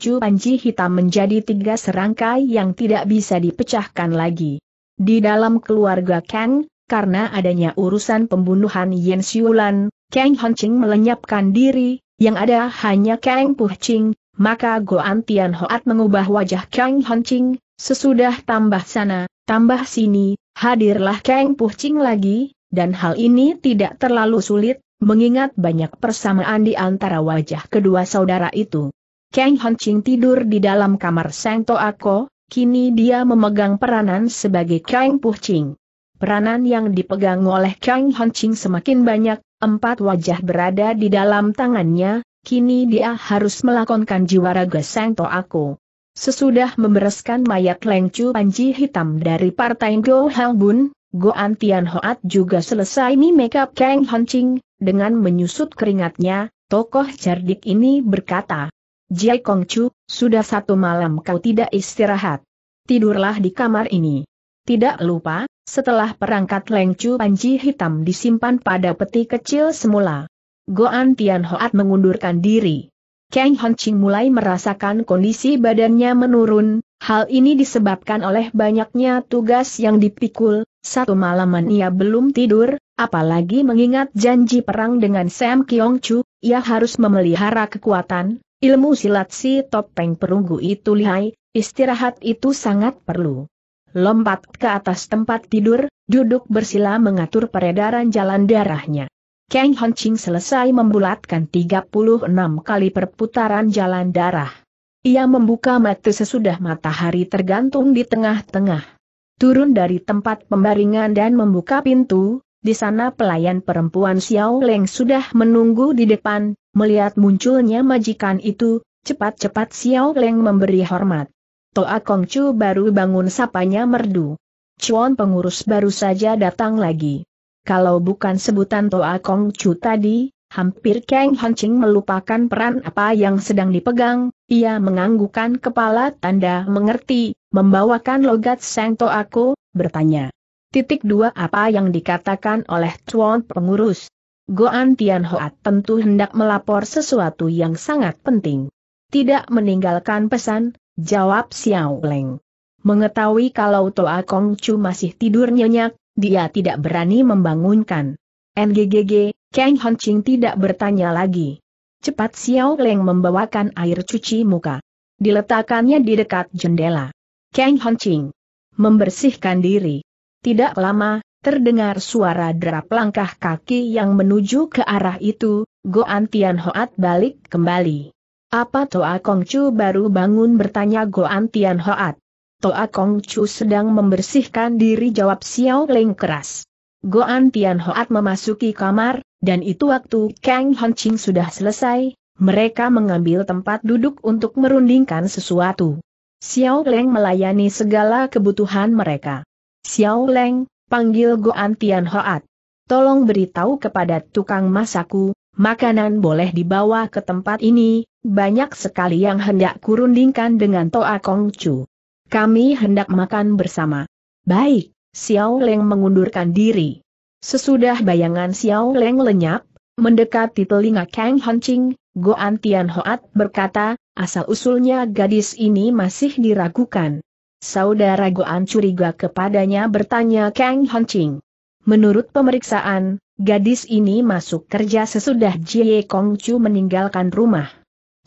Chu Panji hitam menjadi tiga serangkai yang tidak bisa dipecahkan lagi. Di dalam keluarga Kang, karena adanya urusan pembunuhan Yen Siulan, Kang Honching melenyapkan diri, yang ada hanya Kang Puching, maka Goan Tian Hoat mengubah wajah Kang Honching, sesudah tambah sana, tambah sini, hadirlah Kang Puching lagi, dan hal ini tidak terlalu sulit, mengingat banyak persamaan di antara wajah kedua saudara itu. Kang Honching tidur di dalam kamar Sang Toako, Kini dia memegang peranan sebagai Kang Ching. Peranan yang dipegang oleh Kang Hancing semakin banyak, empat wajah berada di dalam tangannya, kini dia harus melakonkan jiwa raga Sang aku. Sesudah membereskan mayat Lengcu Panji Hitam dari Partai Go Halbun, Go Tian Hoat juga selesai make up Kang Hancing, dengan menyusut keringatnya, tokoh cerdik ini berkata, Jai Kongcu, sudah satu malam kau tidak istirahat. Tidurlah di kamar ini. Tidak lupa, setelah perangkat lengcu panji hitam disimpan pada peti kecil semula. Goan Tian Hoat mengundurkan diri. Kang Hon Ching mulai merasakan kondisi badannya menurun, hal ini disebabkan oleh banyaknya tugas yang dipikul, satu malaman ia belum tidur, apalagi mengingat janji perang dengan Sam Kyong Chu, ia harus memelihara kekuatan, Ilmu silat si topeng perunggu itu lihai, istirahat itu sangat perlu. Lompat ke atas tempat tidur, duduk bersila mengatur peredaran jalan darahnya. Kang Honching selesai membulatkan 36 kali perputaran jalan darah. Ia membuka mata sesudah matahari tergantung di tengah-tengah. Turun dari tempat pembaringan dan membuka pintu, di sana pelayan perempuan Xiao Leng sudah menunggu di depan, Melihat munculnya majikan itu, cepat-cepat Xiao Leng memberi hormat. Toa Kong Chu baru bangun sapanya merdu. Chuan pengurus baru saja datang lagi. Kalau bukan sebutan Toa Kong Chu tadi, hampir Kang Hancing melupakan peran apa yang sedang dipegang, ia menganggukkan kepala tanda mengerti, membawakan logat Sang Ko, bertanya. Titik dua apa yang dikatakan oleh Chuan pengurus? Goan Tian Hoat tentu hendak melapor sesuatu yang sangat penting. Tidak meninggalkan pesan, jawab Xiao Leng. Mengetahui kalau Toa Kong Chu masih tidur nyenyak, dia tidak berani membangunkan. NGGG, Kang Ching tidak bertanya lagi. Cepat Xiao Leng membawakan air cuci muka. Diletakkannya di dekat jendela. Kang Ching. membersihkan diri. Tidak lama, Terdengar suara derap langkah kaki yang menuju ke arah itu, Goan Tian Hoat balik kembali. Apa Toa Kongcu baru bangun bertanya Goan Tian Hoat. Toa Kongcu sedang membersihkan diri jawab Xiao Ling keras. Goan Tian Hoat memasuki kamar, dan itu waktu Kang Ching sudah selesai, mereka mengambil tempat duduk untuk merundingkan sesuatu. Xiao Leng melayani segala kebutuhan mereka. Xiao Leng, panggil Goan Tian Hoat. Tolong beritahu kepada tukang masakku, makanan boleh dibawa ke tempat ini, banyak sekali yang hendak kurundingkan dengan Toa Kong Chu. Kami hendak makan bersama. Baik, Xiao Leng mengundurkan diri. Sesudah bayangan Xiao Leng lenyap, mendekati telinga Kang Hancing, Goan Tian Hoat berkata, asal-usulnya gadis ini masih diragukan. Saudara Goan curiga kepadanya bertanya Kang Honching. Menurut pemeriksaan, gadis ini masuk kerja sesudah Jie Kong Chu meninggalkan rumah.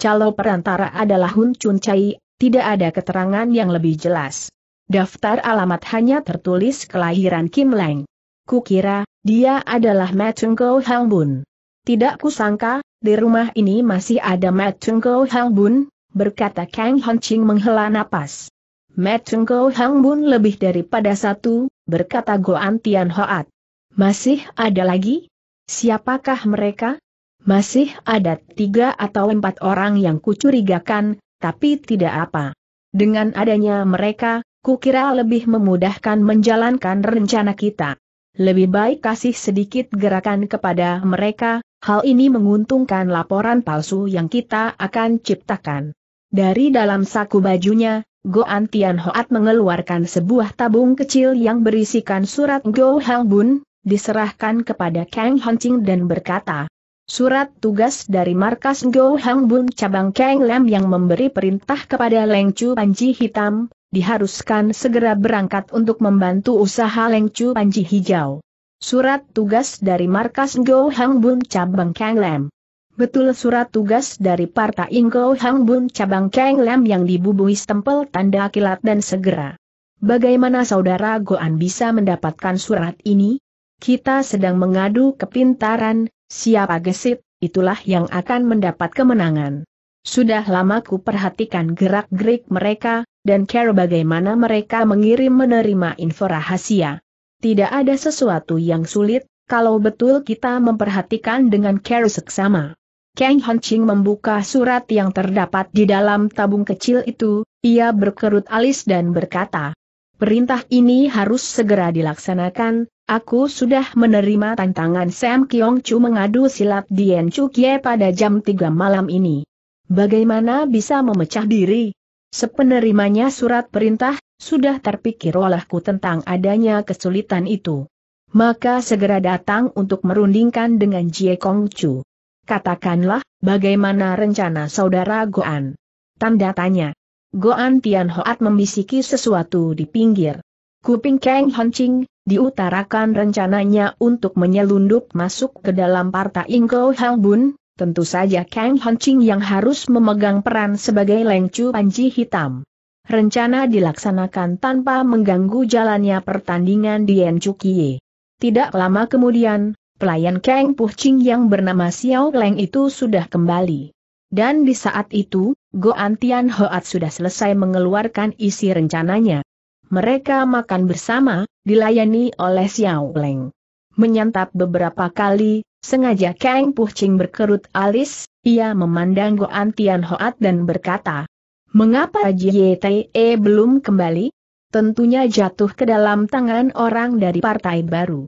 Calo perantara adalah Hun Chun Chai, tidak ada keterangan yang lebih jelas. Daftar alamat hanya tertulis kelahiran Kim Leng. Kukira, dia adalah Ma Go Hang Bun. Tidak kusangka, di rumah ini masih ada Ma Go Hang Bun, berkata Kang Honching menghela napas. Metungko Hang Bun lebih daripada satu, berkata Goan Tian Hoat. Masih ada lagi? Siapakah mereka? Masih ada tiga atau empat orang yang kucurigakan, tapi tidak apa. Dengan adanya mereka, kukira lebih memudahkan menjalankan rencana kita. Lebih baik kasih sedikit gerakan kepada mereka, hal ini menguntungkan laporan palsu yang kita akan ciptakan. Dari dalam saku bajunya, Goan Antian Hoat mengeluarkan sebuah tabung kecil yang berisikan surat Go Hang Bun, diserahkan kepada Kang Hancing dan berkata, Surat tugas dari markas Go Hang Bun cabang Kang Lam yang memberi perintah kepada Leng Chu Panji Hitam, diharuskan segera berangkat untuk membantu usaha Leng Chu Panji Hijau. Surat tugas dari markas Go Hang Bun cabang Kang Lam. Betul surat tugas dari Partai Ingko Hang Bun cabang Kang Lam yang dibubuhi stempel tanda kilat dan segera. Bagaimana saudara Goan bisa mendapatkan surat ini? Kita sedang mengadu kepintaran, siapa gesit, itulah yang akan mendapat kemenangan. Sudah lama ku perhatikan gerak-gerik mereka, dan care bagaimana mereka mengirim menerima info rahasia. Tidak ada sesuatu yang sulit, kalau betul kita memperhatikan dengan care seksama. Kang Hon Ching membuka surat yang terdapat di dalam tabung kecil itu, ia berkerut alis dan berkata, Perintah ini harus segera dilaksanakan, aku sudah menerima tantangan Sam Kiong Chu mengadu silat Dian Chu Kie pada jam 3 malam ini. Bagaimana bisa memecah diri? Sepenerimanya surat perintah, sudah terpikir olehku tentang adanya kesulitan itu. Maka segera datang untuk merundingkan dengan Jie Kong Chu. Katakanlah, bagaimana rencana saudara Goan? Tanda tanya. Goan Tian Hoat membisiki sesuatu di pinggir. Kuping Kang Hancing, diutarakan rencananya untuk menyelundup masuk ke dalam partai Ingko Hang Bun, tentu saja Kang Hancing yang harus memegang peran sebagai lengcu panji hitam. Rencana dilaksanakan tanpa mengganggu jalannya pertandingan di Enchukie. Tidak lama kemudian, pelayan Kang Ching yang bernama Xiao Leng itu sudah kembali. Dan di saat itu, Go Antian Hoat sudah selesai mengeluarkan isi rencananya. Mereka makan bersama, dilayani oleh Xiao Leng. Menyantap beberapa kali, sengaja Kang Ching berkerut alis, ia memandang Go Antian Hoat dan berkata, Mengapa JTE belum kembali? Tentunya jatuh ke dalam tangan orang dari partai baru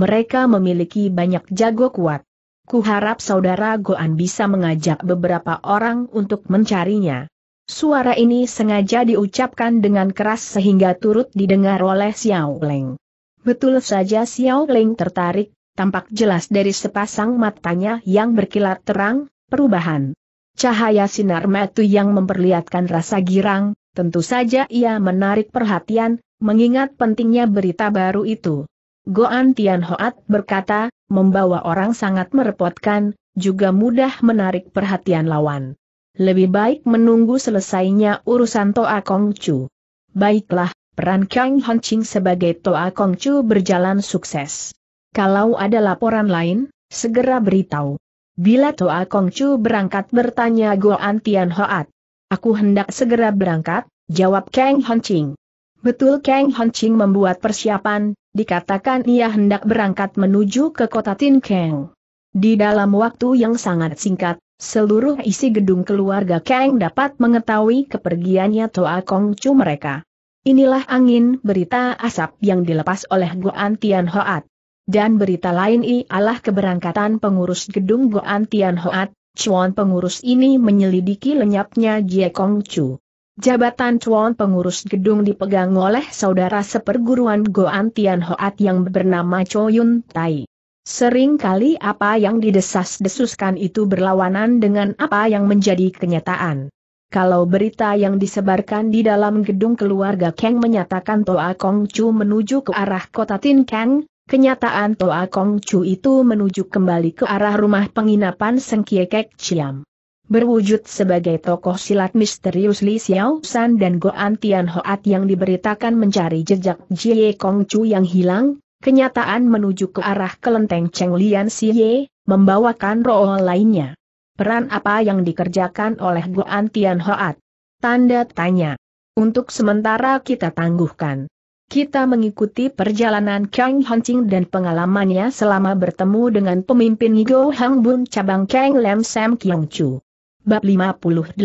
mereka memiliki banyak jago kuat. Kuharap saudara Goan bisa mengajak beberapa orang untuk mencarinya. Suara ini sengaja diucapkan dengan keras sehingga turut didengar oleh Xiao Leng. Betul saja Xiao Leng tertarik, tampak jelas dari sepasang matanya yang berkilat terang, perubahan. Cahaya sinar metu yang memperlihatkan rasa girang, tentu saja ia menarik perhatian, mengingat pentingnya berita baru itu. Goan Tian Hoat berkata, membawa orang sangat merepotkan, juga mudah menarik perhatian lawan. Lebih baik menunggu selesainya urusan Toa Kong Chu. Baiklah, peran Kang Hon Ching sebagai Toa Kong Chu berjalan sukses. Kalau ada laporan lain, segera beritahu. Bila Toa Kong Chu berangkat bertanya Goan Tian Hoat. Aku hendak segera berangkat, jawab Kang Hon Ching. Betul Kang Hanching membuat persiapan, dikatakan ia hendak berangkat menuju ke kota Tin Kang. Di dalam waktu yang sangat singkat, seluruh isi gedung keluarga Kang dapat mengetahui kepergiannya Toa Kongcu mereka. Inilah angin berita asap yang dilepas oleh Goan Tian Hoat. Dan berita lain ialah keberangkatan pengurus gedung Goan Tian Hoat, Chuan pengurus ini menyelidiki lenyapnya Jie Kongcu. Jabatan Chuan pengurus gedung dipegang oleh saudara seperguruan Goan Tian Hoat yang bernama Cho Yun Tai. kali apa yang didesas-desuskan itu berlawanan dengan apa yang menjadi kenyataan. Kalau berita yang disebarkan di dalam gedung keluarga Kang menyatakan Toa Kong Chu menuju ke arah kota Tin Kang, kenyataan Toa Kong Chu itu menuju kembali ke arah rumah penginapan Sengkiekek Chiam berwujud sebagai tokoh silat misterius Li Xiao San dan Goan Tian Hoat yang diberitakan mencari jejak Jie Kong Chu yang hilang, kenyataan menuju ke arah kelenteng Cheng Lian Xie, membawakan roh lainnya. Peran apa yang dikerjakan oleh Goan Tian Hoat? Tanda tanya. Untuk sementara kita tangguhkan. Kita mengikuti perjalanan Kang Hancing dan pengalamannya selama bertemu dengan pemimpin Go Hang Bun cabang Kang Lam Sam Kiong Chu. Bab 58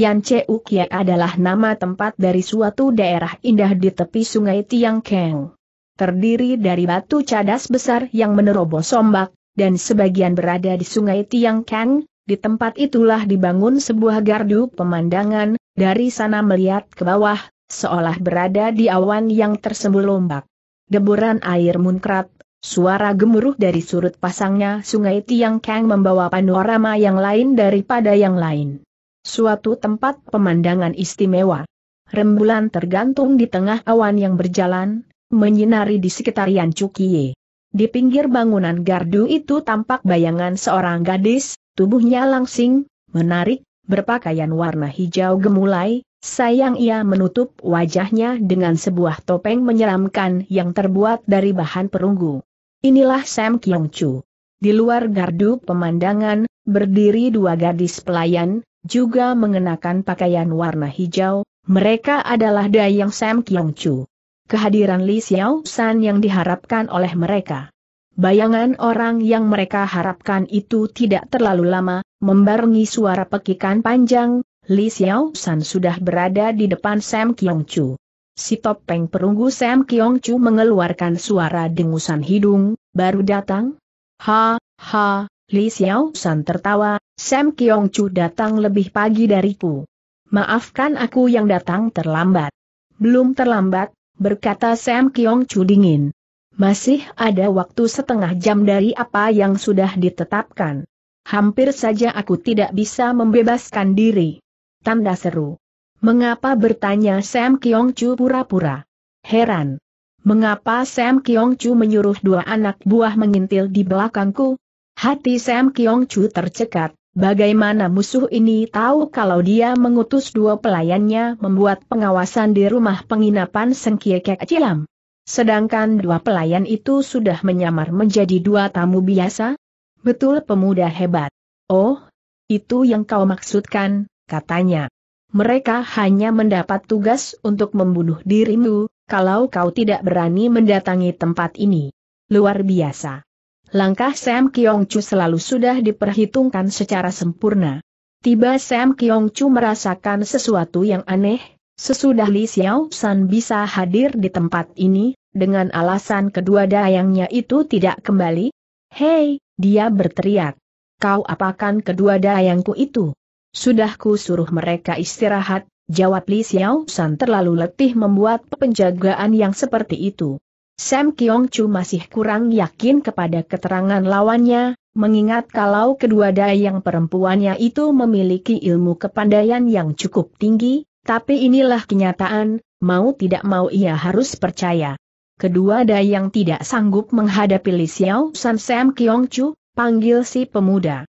Yan Cheu Kie adalah nama tempat dari suatu daerah indah di tepi sungai Tiang Keng. Terdiri dari batu cadas besar yang menerobos ombak, dan sebagian berada di sungai Tiang Keng, di tempat itulah dibangun sebuah gardu pemandangan, dari sana melihat ke bawah, seolah berada di awan yang tersembul ombak. Deburan air munkrat, Suara gemuruh dari surut pasangnya sungai Tiang Kang membawa panorama yang lain daripada yang lain. Suatu tempat pemandangan istimewa. Rembulan tergantung di tengah awan yang berjalan, menyinari di Yan Cukie. Di pinggir bangunan gardu itu tampak bayangan seorang gadis, tubuhnya langsing, menarik, berpakaian warna hijau gemulai, sayang ia menutup wajahnya dengan sebuah topeng menyeramkan yang terbuat dari bahan perunggu. Inilah Sam Kyung Chu. Di luar gardu pemandangan, berdiri dua gadis pelayan, juga mengenakan pakaian warna hijau, mereka adalah Dayang Sam Kyung Chu. Kehadiran Li Xiao San yang diharapkan oleh mereka. Bayangan orang yang mereka harapkan itu tidak terlalu lama, membarengi suara pekikan panjang, Li Xiao San sudah berada di depan Sam Kyung Chu. Si topeng perunggu Sam Kiong Chu mengeluarkan suara dengusan hidung, baru datang. Ha, ha, Li Xiao San tertawa, Sam Kiong Chu datang lebih pagi dariku. Maafkan aku yang datang terlambat. Belum terlambat, berkata Sam Kiong Chu dingin. Masih ada waktu setengah jam dari apa yang sudah ditetapkan. Hampir saja aku tidak bisa membebaskan diri. Tanda seru. Mengapa bertanya Sam Kiong Chu pura-pura? Heran. Mengapa Sam Kiong Chu menyuruh dua anak buah mengintil di belakangku? Hati Sam Kiong Chu tercekat, bagaimana musuh ini tahu kalau dia mengutus dua pelayannya membuat pengawasan di rumah penginapan Sengkiekek Cilam? Sedangkan dua pelayan itu sudah menyamar menjadi dua tamu biasa? Betul pemuda hebat. Oh, itu yang kau maksudkan, katanya mereka hanya mendapat tugas untuk membunuh dirimu, kalau kau tidak berani mendatangi tempat ini. Luar biasa. Langkah Sam Kiong Chu selalu sudah diperhitungkan secara sempurna. Tiba Sam Kiong Chu merasakan sesuatu yang aneh, sesudah Li Xiao San bisa hadir di tempat ini, dengan alasan kedua dayangnya itu tidak kembali. Hei, dia berteriak. Kau apakan kedua dayangku itu? Sudah ku suruh mereka istirahat, jawab Li Xiao San terlalu letih membuat penjagaan yang seperti itu. Sam Kiong Chu masih kurang yakin kepada keterangan lawannya, mengingat kalau kedua dayang perempuannya itu memiliki ilmu kepandaian yang cukup tinggi, tapi inilah kenyataan, mau tidak mau ia harus percaya. Kedua dayang tidak sanggup menghadapi Li Xiao San Sam Kiong Chu, panggil si pemuda.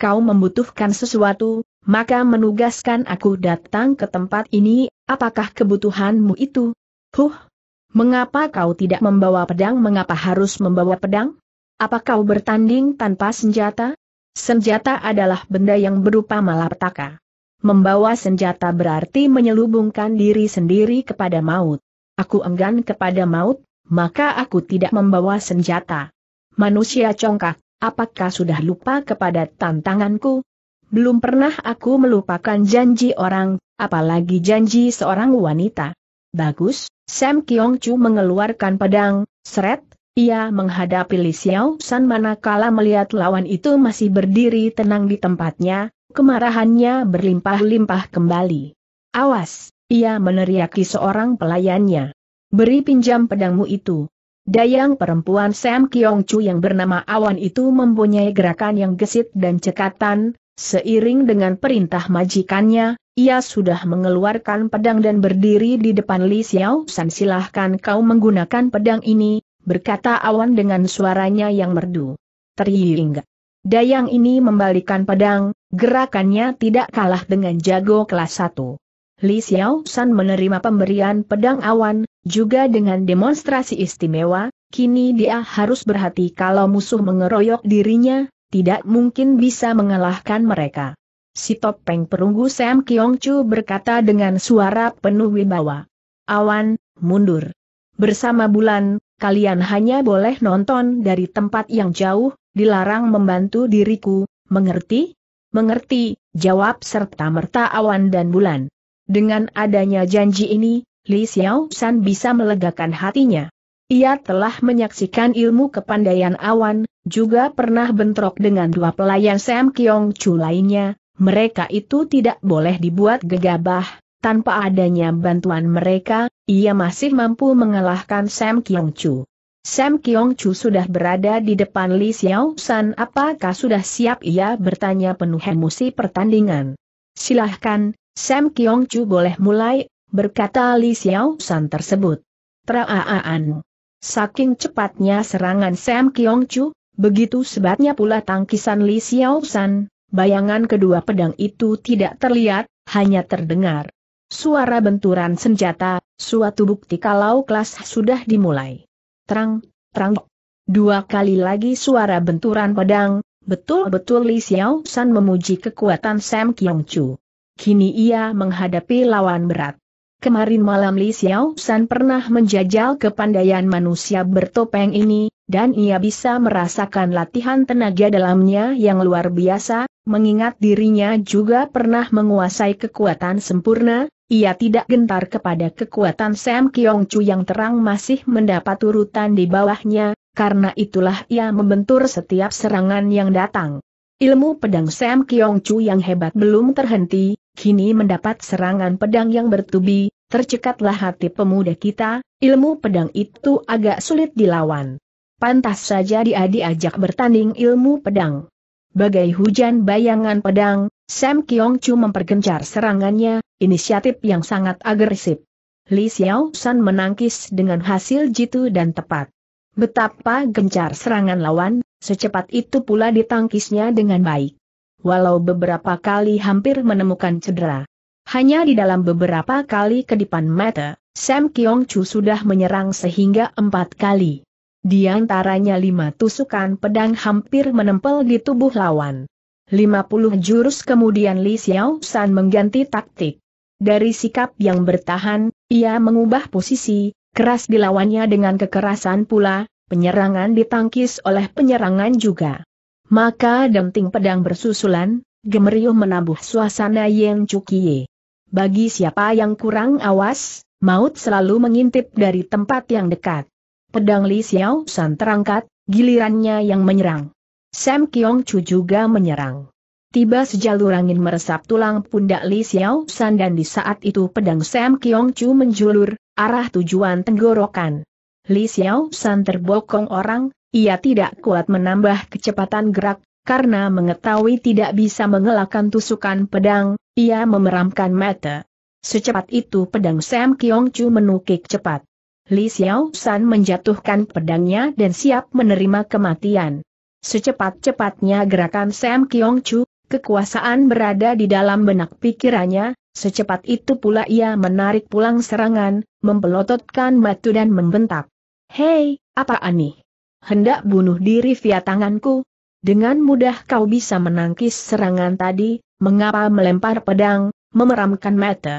Kau membutuhkan sesuatu, maka menugaskan aku datang ke tempat ini, apakah kebutuhanmu itu? Huh, mengapa kau tidak membawa pedang? Mengapa harus membawa pedang? Apa kau bertanding tanpa senjata? Senjata adalah benda yang berupa malapetaka. Membawa senjata berarti menyelubungkan diri sendiri kepada maut. Aku enggan kepada maut, maka aku tidak membawa senjata. Manusia congkak, apakah sudah lupa kepada tantanganku? Belum pernah aku melupakan janji orang, apalagi janji seorang wanita. Bagus, Sam Kiong Chu mengeluarkan pedang, seret, ia menghadapi Li Xiao San manakala melihat lawan itu masih berdiri tenang di tempatnya, kemarahannya berlimpah-limpah kembali. Awas, ia meneriaki seorang pelayannya. Beri pinjam pedangmu itu. Dayang perempuan Sam Kiong Chu yang bernama Awan itu mempunyai gerakan yang gesit dan cekatan, Seiring dengan perintah majikannya, ia sudah mengeluarkan pedang dan berdiri di depan Li Xiao San silahkan kau menggunakan pedang ini, berkata awan dengan suaranya yang merdu. Teriing. Dayang ini membalikan pedang, gerakannya tidak kalah dengan jago kelas 1. Li Xiao San menerima pemberian pedang awan, juga dengan demonstrasi istimewa, kini dia harus berhati kalau musuh mengeroyok dirinya, tidak mungkin bisa mengalahkan mereka. Si topeng perunggu Sam Kiong Chu berkata dengan suara penuh wibawa. Awan, mundur. Bersama bulan, kalian hanya boleh nonton dari tempat yang jauh, dilarang membantu diriku, mengerti? Mengerti, jawab serta-merta awan dan bulan. Dengan adanya janji ini, Li Xiao San bisa melegakan hatinya. Ia telah menyaksikan ilmu kepandaian awan, juga pernah bentrok dengan dua pelayan Sam Kiong Chu lainnya, mereka itu tidak boleh dibuat gegabah, tanpa adanya bantuan mereka, ia masih mampu mengalahkan Sam Kiong Chu. Sam Kiong Chu sudah berada di depan Li Xiao San apakah sudah siap ia bertanya penuh emosi pertandingan. Silahkan, Sam Kiong Chu boleh mulai, berkata Li Xiao San tersebut. Traaan. Saking cepatnya serangan Sam Kiong Chu, begitu sebatnya pula tangkisan Li Xiao San, bayangan kedua pedang itu tidak terlihat, hanya terdengar. Suara benturan senjata, suatu bukti kalau kelas sudah dimulai. Terang, terang. Dua kali lagi suara benturan pedang, betul-betul Li Xiao San memuji kekuatan Sam Kiong Chu. Kini ia menghadapi lawan berat. Kemarin malam Li Xiao San pernah menjajal kepandaian manusia bertopeng ini, dan ia bisa merasakan latihan tenaga dalamnya yang luar biasa, mengingat dirinya juga pernah menguasai kekuatan sempurna, ia tidak gentar kepada kekuatan Sam Kiong Chu yang terang masih mendapat urutan di bawahnya, karena itulah ia membentur setiap serangan yang datang. Ilmu pedang Sam Kiong Chu yang hebat belum terhenti, kini mendapat serangan pedang yang bertubi, tercekatlah hati pemuda kita, ilmu pedang itu agak sulit dilawan. Pantas saja dia diajak bertanding ilmu pedang. Bagai hujan bayangan pedang, Sam Kiong Chu mempergencar serangannya, inisiatif yang sangat agresif. Li Xiao San menangkis dengan hasil jitu dan tepat. Betapa gencar serangan lawan, secepat itu pula ditangkisnya dengan baik walau beberapa kali hampir menemukan cedera. Hanya di dalam beberapa kali kedipan mata, Sam Kiong Chu sudah menyerang sehingga empat kali. Di antaranya lima tusukan pedang hampir menempel di tubuh lawan. Lima puluh jurus kemudian Li Xiao San mengganti taktik. Dari sikap yang bertahan, ia mengubah posisi, keras dilawannya dengan kekerasan pula, penyerangan ditangkis oleh penyerangan juga. Maka denting pedang bersusulan, gemeriuh menabuh suasana yang cukie. Bagi siapa yang kurang awas, maut selalu mengintip dari tempat yang dekat. Pedang Li Xiao San terangkat, gilirannya yang menyerang. Sam Kiong Chu juga menyerang. Tiba sejalur angin meresap tulang pundak Li Xiao San dan di saat itu pedang Sam Kiong Chu menjulur, arah tujuan tenggorokan. Li Xiao San terbokong orang, ia tidak kuat menambah kecepatan gerak, karena mengetahui tidak bisa mengelakkan tusukan pedang, ia memeramkan mata. Secepat itu pedang Sam Kiong Chu menukik cepat. Li Xiao San menjatuhkan pedangnya dan siap menerima kematian. Secepat-cepatnya gerakan Sam Kiong Chu, kekuasaan berada di dalam benak pikirannya, secepat itu pula ia menarik pulang serangan, mempelototkan batu dan membentak. Hei, apa aneh? hendak bunuh diri via tanganku. Dengan mudah kau bisa menangkis serangan tadi, mengapa melempar pedang, memeramkan mata.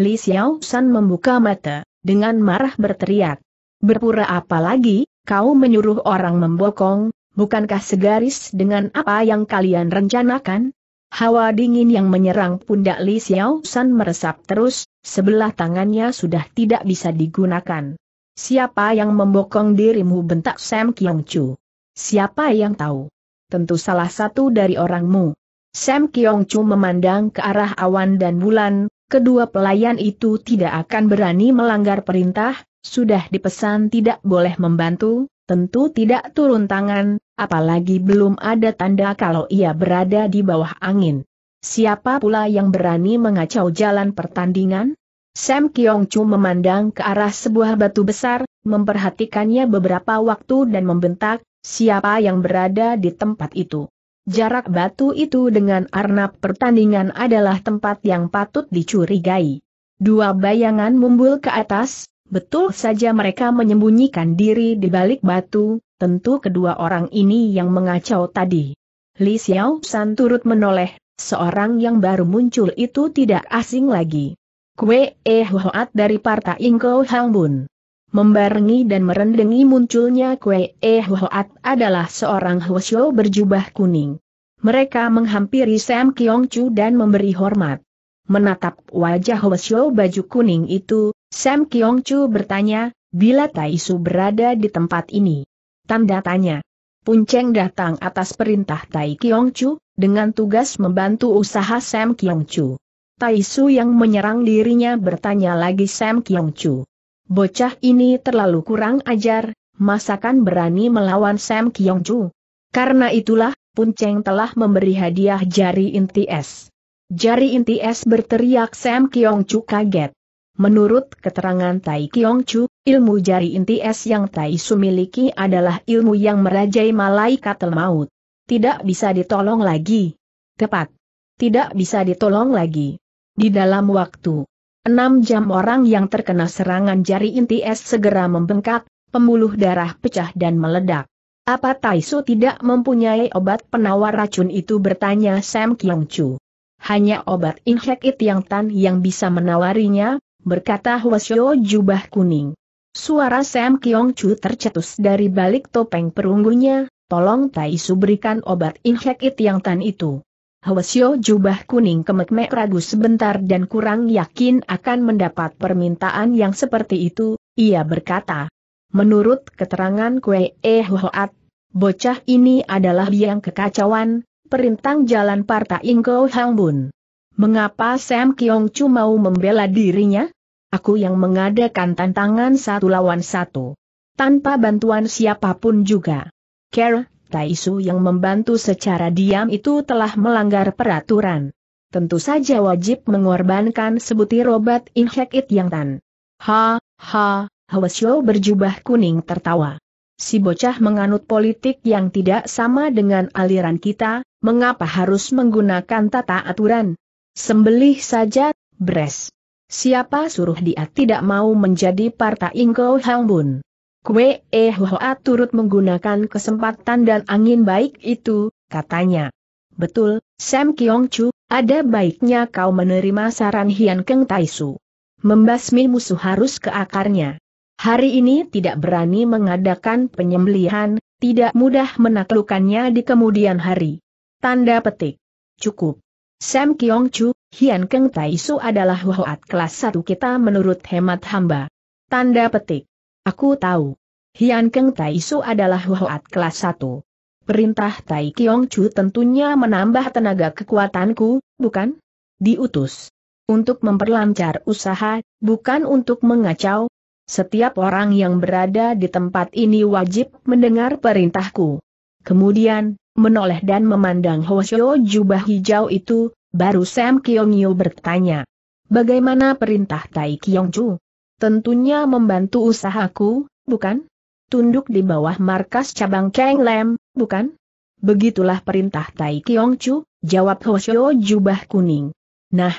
Li Xiao San membuka mata, dengan marah berteriak. Berpura apa lagi, kau menyuruh orang membokong, bukankah segaris dengan apa yang kalian rencanakan? Hawa dingin yang menyerang pundak Li Xiao San meresap terus, sebelah tangannya sudah tidak bisa digunakan. Siapa yang membokong dirimu bentak Sam Kiong Chu? Siapa yang tahu? Tentu salah satu dari orangmu. Sam Kiong Chu memandang ke arah awan dan bulan, kedua pelayan itu tidak akan berani melanggar perintah, sudah dipesan tidak boleh membantu, tentu tidak turun tangan, apalagi belum ada tanda kalau ia berada di bawah angin. Siapa pula yang berani mengacau jalan pertandingan? Sam Kiong Chu memandang ke arah sebuah batu besar, memperhatikannya beberapa waktu dan membentak, siapa yang berada di tempat itu. Jarak batu itu dengan arnab pertandingan adalah tempat yang patut dicurigai. Dua bayangan mumbul ke atas, betul saja mereka menyembunyikan diri di balik batu, tentu kedua orang ini yang mengacau tadi. Li Xiao San turut menoleh, seorang yang baru muncul itu tidak asing lagi. Kue Eh Hoat dari Partai Ingko Hang Bun. Membarengi dan merendengi munculnya Kue Eh Hoat adalah seorang Hwasyo berjubah kuning. Mereka menghampiri Sam Kiong Chu dan memberi hormat. Menatap wajah Hwasyo baju kuning itu, Sam Kiong Chu bertanya, bila Taisu berada di tempat ini? Tanda tanya. Punceng datang atas perintah Tai Kiong Chu, dengan tugas membantu usaha Sam Kiong Chu. Taisu yang menyerang dirinya bertanya lagi Sam Kyong Chu. Bocah ini terlalu kurang ajar, masakan berani melawan Sam Kyong Chu. Karena itulah, Punceng telah memberi hadiah jari inti es. Jari inti es berteriak Sam Kyong Chu kaget. Menurut keterangan Tai Kyong Chu, ilmu jari inti es yang Tai Su miliki adalah ilmu yang merajai malaikat maut. Tidak bisa ditolong lagi. Tepat. Tidak bisa ditolong lagi. Di dalam waktu 6 jam orang yang terkena serangan jari inti es segera membengkak, pembuluh darah pecah dan meledak. Apa Taisu tidak mempunyai obat penawar racun itu bertanya Sam Kyong Chu. Hanya obat inhek it yang tan yang bisa menawarinya, berkata Hwasyo jubah kuning. Suara Sam Kyong Chu tercetus dari balik topeng perunggunya, tolong Taisu berikan obat inhek it yang tan itu. Hwasyo jubah kuning kemek-mek ragu sebentar dan kurang yakin akan mendapat permintaan yang seperti itu, ia berkata. Menurut keterangan Kue Eh Hoat, bocah ini adalah biang kekacauan, perintang jalan Parta Ingo Hang Bun. Mengapa Sam Kiong Chu mau membela dirinya? Aku yang mengadakan tantangan satu lawan satu. Tanpa bantuan siapapun juga. Care, Taisu yang membantu secara diam itu telah melanggar peraturan. Tentu saja wajib mengorbankan sebutir obat inhekit yang tan. Ha, ha, Hwasyo berjubah kuning tertawa. Si bocah menganut politik yang tidak sama dengan aliran kita, mengapa harus menggunakan tata aturan? Sembelih saja, bres. Siapa suruh dia tidak mau menjadi partai Ingko Hangbun? Kue eh Ehoa turut menggunakan kesempatan dan angin baik itu, katanya. Betul, Sam Kiong Chu, ada baiknya kau menerima saran Hian Keng Taisu. Membasmi musuh harus ke akarnya. Hari ini tidak berani mengadakan penyembelihan, tidak mudah menaklukkannya di kemudian hari. Tanda petik. Cukup. Sam Kiong Chu, Hian Keng Taisu adalah hoat kelas satu kita menurut hemat hamba. Tanda petik. Aku tahu. Hian Keng Tai Su adalah Hoat kelas 1. Perintah Tai Kiong Chu tentunya menambah tenaga kekuatanku, bukan? Diutus. Untuk memperlancar usaha, bukan untuk mengacau. Setiap orang yang berada di tempat ini wajib mendengar perintahku. Kemudian, menoleh dan memandang Hoshio jubah hijau itu, baru Sam Kiong Yu bertanya. Bagaimana perintah Tai Kiong Chu? tentunya membantu usahaku, bukan? Tunduk di bawah markas cabang Kang Lem, bukan? Begitulah perintah Tai Kiong Chu, jawab Hoshio jubah kuning. Nah,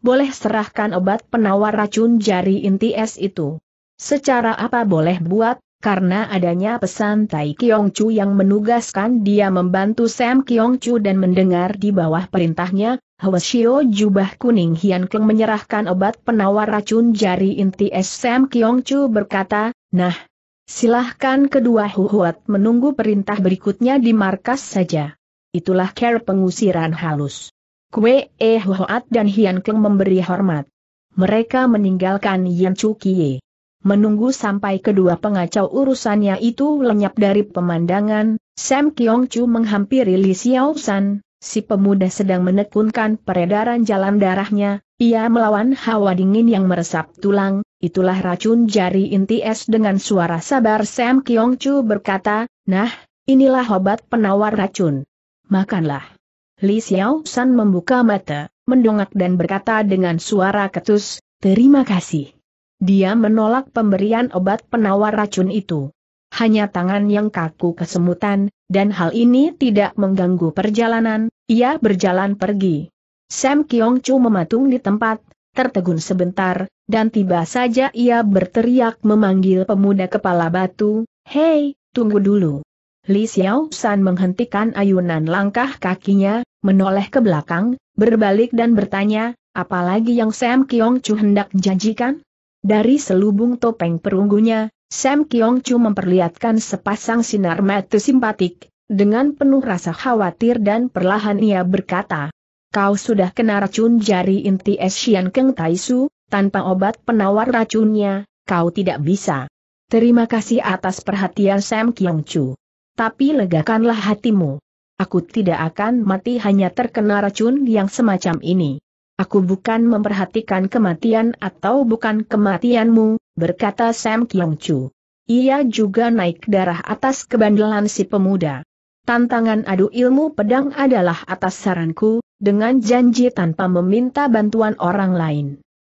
boleh serahkan obat penawar racun jari inti es itu. Secara apa boleh buat, karena adanya pesan Tai Kiong Chu yang menugaskan dia membantu Sam Kiong Chu dan mendengar di bawah perintahnya, Shio Jubah Kuning Hian Keng menyerahkan obat penawar racun jari inti Sam Kiong Chu berkata, Nah, silahkan kedua Huhuat menunggu perintah berikutnya di markas saja. Itulah care pengusiran halus. Kue E Huhuat dan Hian Keng memberi hormat. Mereka meninggalkan Yan Chu Kie. Menunggu sampai kedua pengacau urusannya itu lenyap dari pemandangan, Sam Kiong Chu menghampiri Li Xiao San, si pemuda sedang menekunkan peredaran jalan darahnya, ia melawan hawa dingin yang meresap tulang, itulah racun jari inti es dengan suara sabar Sam Kiong Chu berkata, nah, inilah obat penawar racun. Makanlah. Li Xiao San membuka mata, mendongak dan berkata dengan suara ketus, terima kasih. Dia menolak pemberian obat penawar racun itu. Hanya tangan yang kaku kesemutan, dan hal ini tidak mengganggu perjalanan, ia berjalan pergi. Sam Kiong Chu mematung di tempat, tertegun sebentar, dan tiba saja ia berteriak memanggil pemuda kepala batu, Hei, tunggu dulu. Li Xiao San menghentikan ayunan langkah kakinya, menoleh ke belakang, berbalik dan bertanya, apalagi yang Sam Kiong Chu hendak janjikan? Dari selubung topeng perunggunya, Sam Kiong Chu memperlihatkan sepasang sinar mata simpatik, dengan penuh rasa khawatir dan perlahan ia berkata, Kau sudah kena racun jari inti Esian Keng Taisu, tanpa obat penawar racunnya, kau tidak bisa. Terima kasih atas perhatian Sam Kiong Chu. Tapi legakanlah hatimu. Aku tidak akan mati hanya terkena racun yang semacam ini. Aku bukan memperhatikan kematian atau bukan kematianmu, berkata Sam Kyung Chu. Ia juga naik darah atas kebandelan si pemuda. Tantangan adu ilmu pedang adalah atas saranku, dengan janji tanpa meminta bantuan orang lain.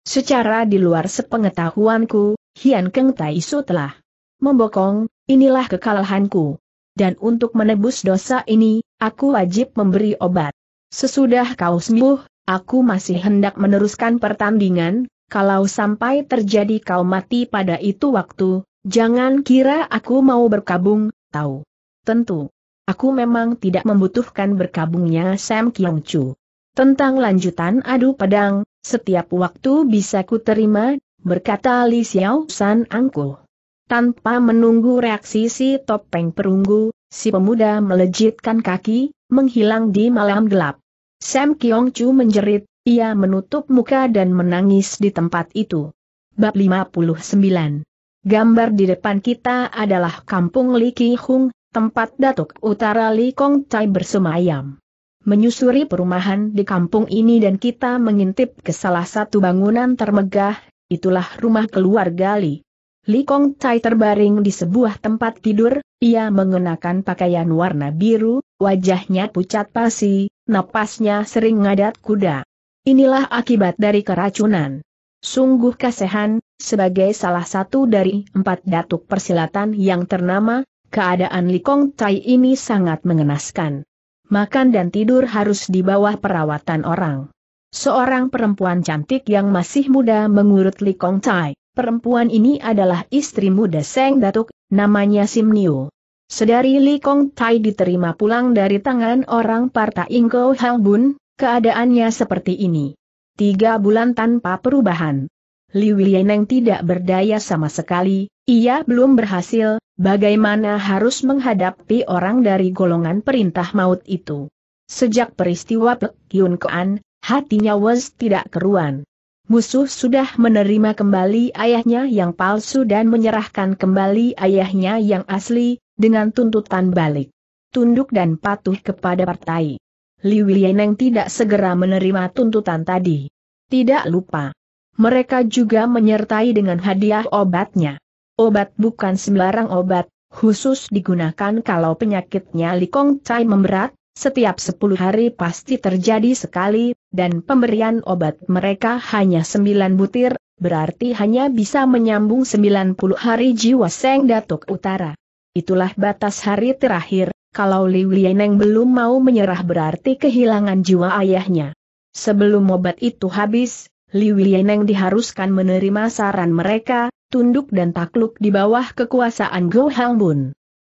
Secara di luar sepengetahuanku, Hian Keng Tai Su telah membokong, inilah kekalahanku. Dan untuk menebus dosa ini, aku wajib memberi obat. Sesudah kau sembuh, Aku masih hendak meneruskan pertandingan, kalau sampai terjadi kau mati pada itu waktu, jangan kira aku mau berkabung, tahu. Tentu. Aku memang tidak membutuhkan berkabungnya Sam Kiong Chu. Tentang lanjutan adu pedang, setiap waktu bisa ku terima, berkata Li Xiao San Angku. Tanpa menunggu reaksi si topeng perunggu, si pemuda melejitkan kaki, menghilang di malam gelap. Sam Kiong Chu menjerit, ia menutup muka dan menangis di tempat itu. Bab 59 Gambar di depan kita adalah kampung Li Hung, tempat Datuk Utara Li Kong Tai bersemayam. Menyusuri perumahan di kampung ini dan kita mengintip ke salah satu bangunan termegah, itulah rumah keluarga Li. Li Kong Tai terbaring di sebuah tempat tidur, ia mengenakan pakaian warna biru, wajahnya pucat pasi, napasnya sering ngadat kuda. Inilah akibat dari keracunan. Sungguh kasihan, sebagai salah satu dari empat datuk persilatan yang ternama, keadaan Likong Tai ini sangat mengenaskan. Makan dan tidur harus di bawah perawatan orang. Seorang perempuan cantik yang masih muda mengurut Likong Tai. Perempuan ini adalah istri muda Seng Datuk, namanya Sim Niu. Sedari Li Kong Tai diterima pulang dari tangan orang Partai Ingko Bun, keadaannya seperti ini. Tiga bulan tanpa perubahan. Li Wilieneng tidak berdaya sama sekali, ia belum berhasil, bagaimana harus menghadapi orang dari golongan perintah maut itu. Sejak peristiwa Pek Yun Kuan, hatinya was tidak keruan. Musuh sudah menerima kembali ayahnya yang palsu dan menyerahkan kembali ayahnya yang asli, dengan tuntutan balik. Tunduk dan patuh kepada partai. Li Wilieneng tidak segera menerima tuntutan tadi. Tidak lupa. Mereka juga menyertai dengan hadiah obatnya. Obat bukan sembarang obat, khusus digunakan kalau penyakitnya Li Kong Chai memberat, setiap 10 hari pasti terjadi sekali, dan pemberian obat mereka hanya 9 butir, berarti hanya bisa menyambung 90 hari jiwa Seng Datuk Utara. Itulah batas hari terakhir, kalau Liu Lieneng belum mau menyerah berarti kehilangan jiwa ayahnya. Sebelum obat itu habis, Liu Lieneng diharuskan menerima saran mereka, tunduk dan takluk di bawah kekuasaan Go Hang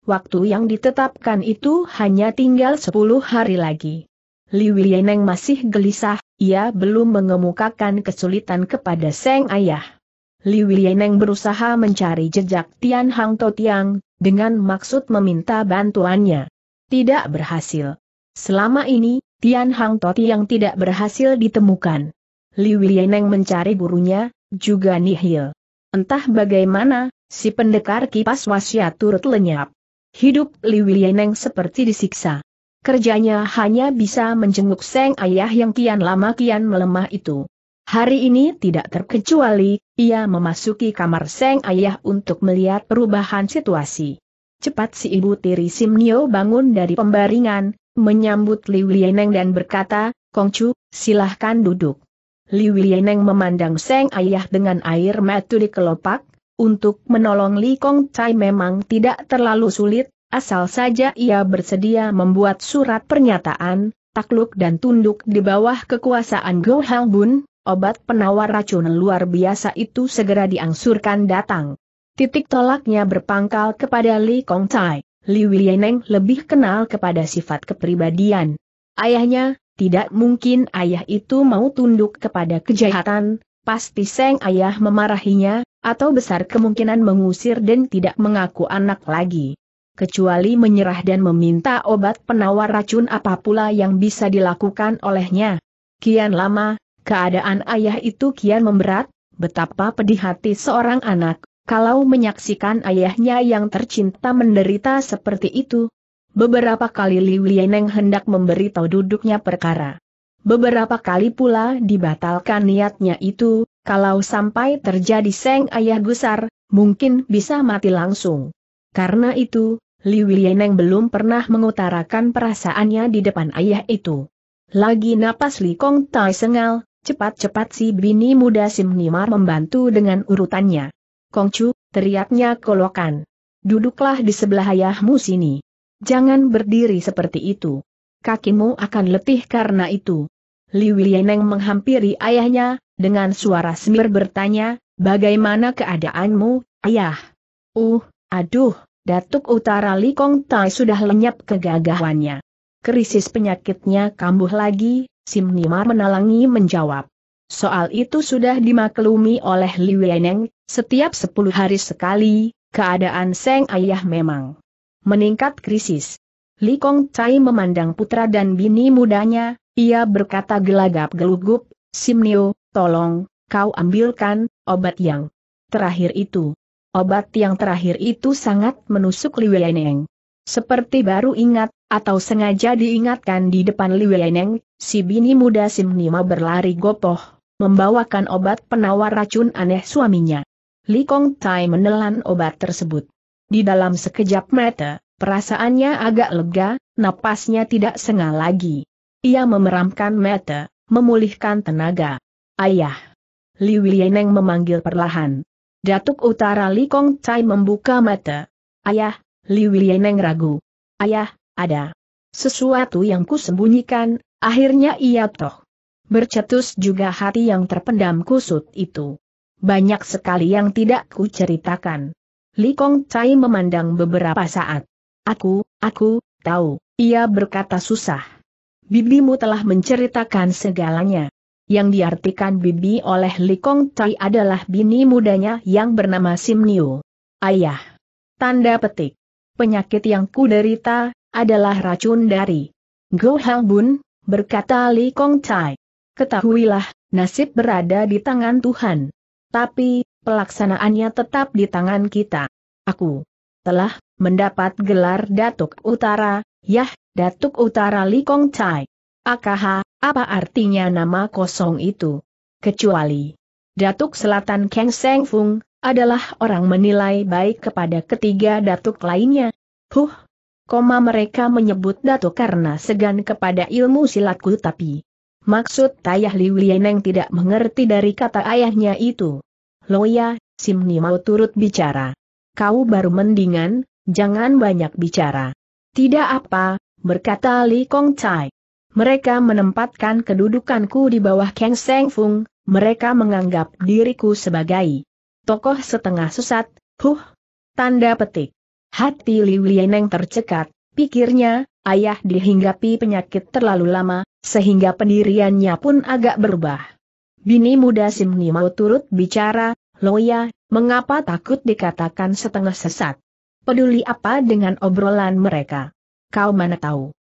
Waktu yang ditetapkan itu hanya tinggal 10 hari lagi. Liu Lieneng masih gelisah, ia belum mengemukakan kesulitan kepada Seng Ayah. Liu Lieneng berusaha mencari jejak Tian Hang Totiang, dengan maksud meminta bantuannya. Tidak berhasil. Selama ini, Tian Hang Toti yang tidak berhasil ditemukan. Li Yeneng mencari gurunya, juga nihil. Entah bagaimana, si pendekar kipas wasiat turut lenyap. Hidup Li Yeneng seperti disiksa. Kerjanya hanya bisa menjenguk Seng Ayah yang kian lama kian melemah itu. Hari ini tidak terkecuali, ia memasuki kamar Seng Ayah untuk melihat perubahan situasi. Cepat si ibu tiri Simnio bangun dari pembaringan, menyambut Liu Lieneng dan berkata, Kongcu, silahkan duduk. Liu Lieneng memandang Seng Ayah dengan air mata di kelopak, untuk menolong Li Kong Chai memang tidak terlalu sulit, asal saja ia bersedia membuat surat pernyataan, takluk dan tunduk di bawah kekuasaan Go Hang Bun, obat penawar racun luar biasa itu segera diangsurkan datang. Titik tolaknya berpangkal kepada Li Kong Tai. Li Wieneng lebih kenal kepada sifat kepribadian. Ayahnya, tidak mungkin ayah itu mau tunduk kepada kejahatan, pasti Seng ayah memarahinya, atau besar kemungkinan mengusir dan tidak mengaku anak lagi. Kecuali menyerah dan meminta obat penawar racun apa pula yang bisa dilakukan olehnya. Kian lama, Keadaan ayah itu kian memberat, betapa pedih hati seorang anak, kalau menyaksikan ayahnya yang tercinta menderita seperti itu. Beberapa kali Liu Lieneng hendak memberitahu duduknya perkara. Beberapa kali pula dibatalkan niatnya itu, kalau sampai terjadi seng ayah gusar, mungkin bisa mati langsung. Karena itu, Liu Lieneng belum pernah mengutarakan perasaannya di depan ayah itu. Lagi napas Li Kong Tai sengal, Cepat-cepat si bini muda Sim Nimar membantu dengan urutannya. Kongcu, teriaknya kolokan. Duduklah di sebelah ayahmu sini. Jangan berdiri seperti itu. Kakimu akan letih karena itu. Li Wilieneng menghampiri ayahnya, dengan suara semir bertanya, bagaimana keadaanmu, ayah? Uh, aduh, Datuk Utara Li Kong Tai sudah lenyap kegagahannya. Krisis penyakitnya kambuh lagi, Sim Nimar menalangi menjawab. Soal itu sudah dimaklumi oleh Li Weneng, setiap sepuluh hari sekali, keadaan Seng Ayah memang meningkat krisis. Li Kong Chai memandang putra dan bini mudanya, ia berkata gelagap gelugup, Simnio, tolong, kau ambilkan, obat yang terakhir itu. Obat yang terakhir itu sangat menusuk Li Weneng. Seperti baru ingat, atau sengaja diingatkan di depan Li Weneng, si bini muda Simnima berlari gopoh, membawakan obat penawar racun aneh suaminya. Li Kong Tai menelan obat tersebut. Di dalam sekejap mata, perasaannya agak lega, napasnya tidak sengal lagi. Ia memeramkan mata, memulihkan tenaga. Ayah. Li Weneng memanggil perlahan. Datuk utara Li Kong Tai membuka mata. Ayah, Li Wilieneng ragu. Ayah, ada sesuatu yang kusembunyikan, akhirnya ia toh. Bercetus juga hati yang terpendam kusut itu. Banyak sekali yang tidak kuceritakan. Li Kong Chai memandang beberapa saat. Aku, aku, tahu, ia berkata susah. Bibimu telah menceritakan segalanya. Yang diartikan bibi oleh Li Kong adalah bini mudanya yang bernama Sim Niu. Ayah. Tanda petik penyakit yang kuderita adalah racun dari Go Hang Bun, berkata Li Kong Chai. Ketahuilah, nasib berada di tangan Tuhan. Tapi, pelaksanaannya tetap di tangan kita. Aku telah mendapat gelar Datuk Utara, yah, Datuk Utara Li Kong Chai. Akaha, apa artinya nama kosong itu? Kecuali Datuk Selatan Kang Seng Fung, adalah orang menilai baik kepada ketiga datuk lainnya. Huh, koma mereka menyebut datuk karena segan kepada ilmu silatku tapi maksud Tayah Liu Lieneng tidak mengerti dari kata ayahnya itu. Loya, Simni mau turut bicara. Kau baru mendingan, jangan banyak bicara. Tidak apa, berkata Li Kong Chai. Mereka menempatkan kedudukanku di bawah Kang Seng Fung, mereka menganggap diriku sebagai tokoh setengah sesat, huh, tanda petik. Hati Liu Lieneng tercekat, pikirnya, ayah dihinggapi penyakit terlalu lama, sehingga pendiriannya pun agak berubah. Bini muda Simni mau turut bicara, Loya, mengapa takut dikatakan setengah sesat? Peduli apa dengan obrolan mereka? Kau mana tahu?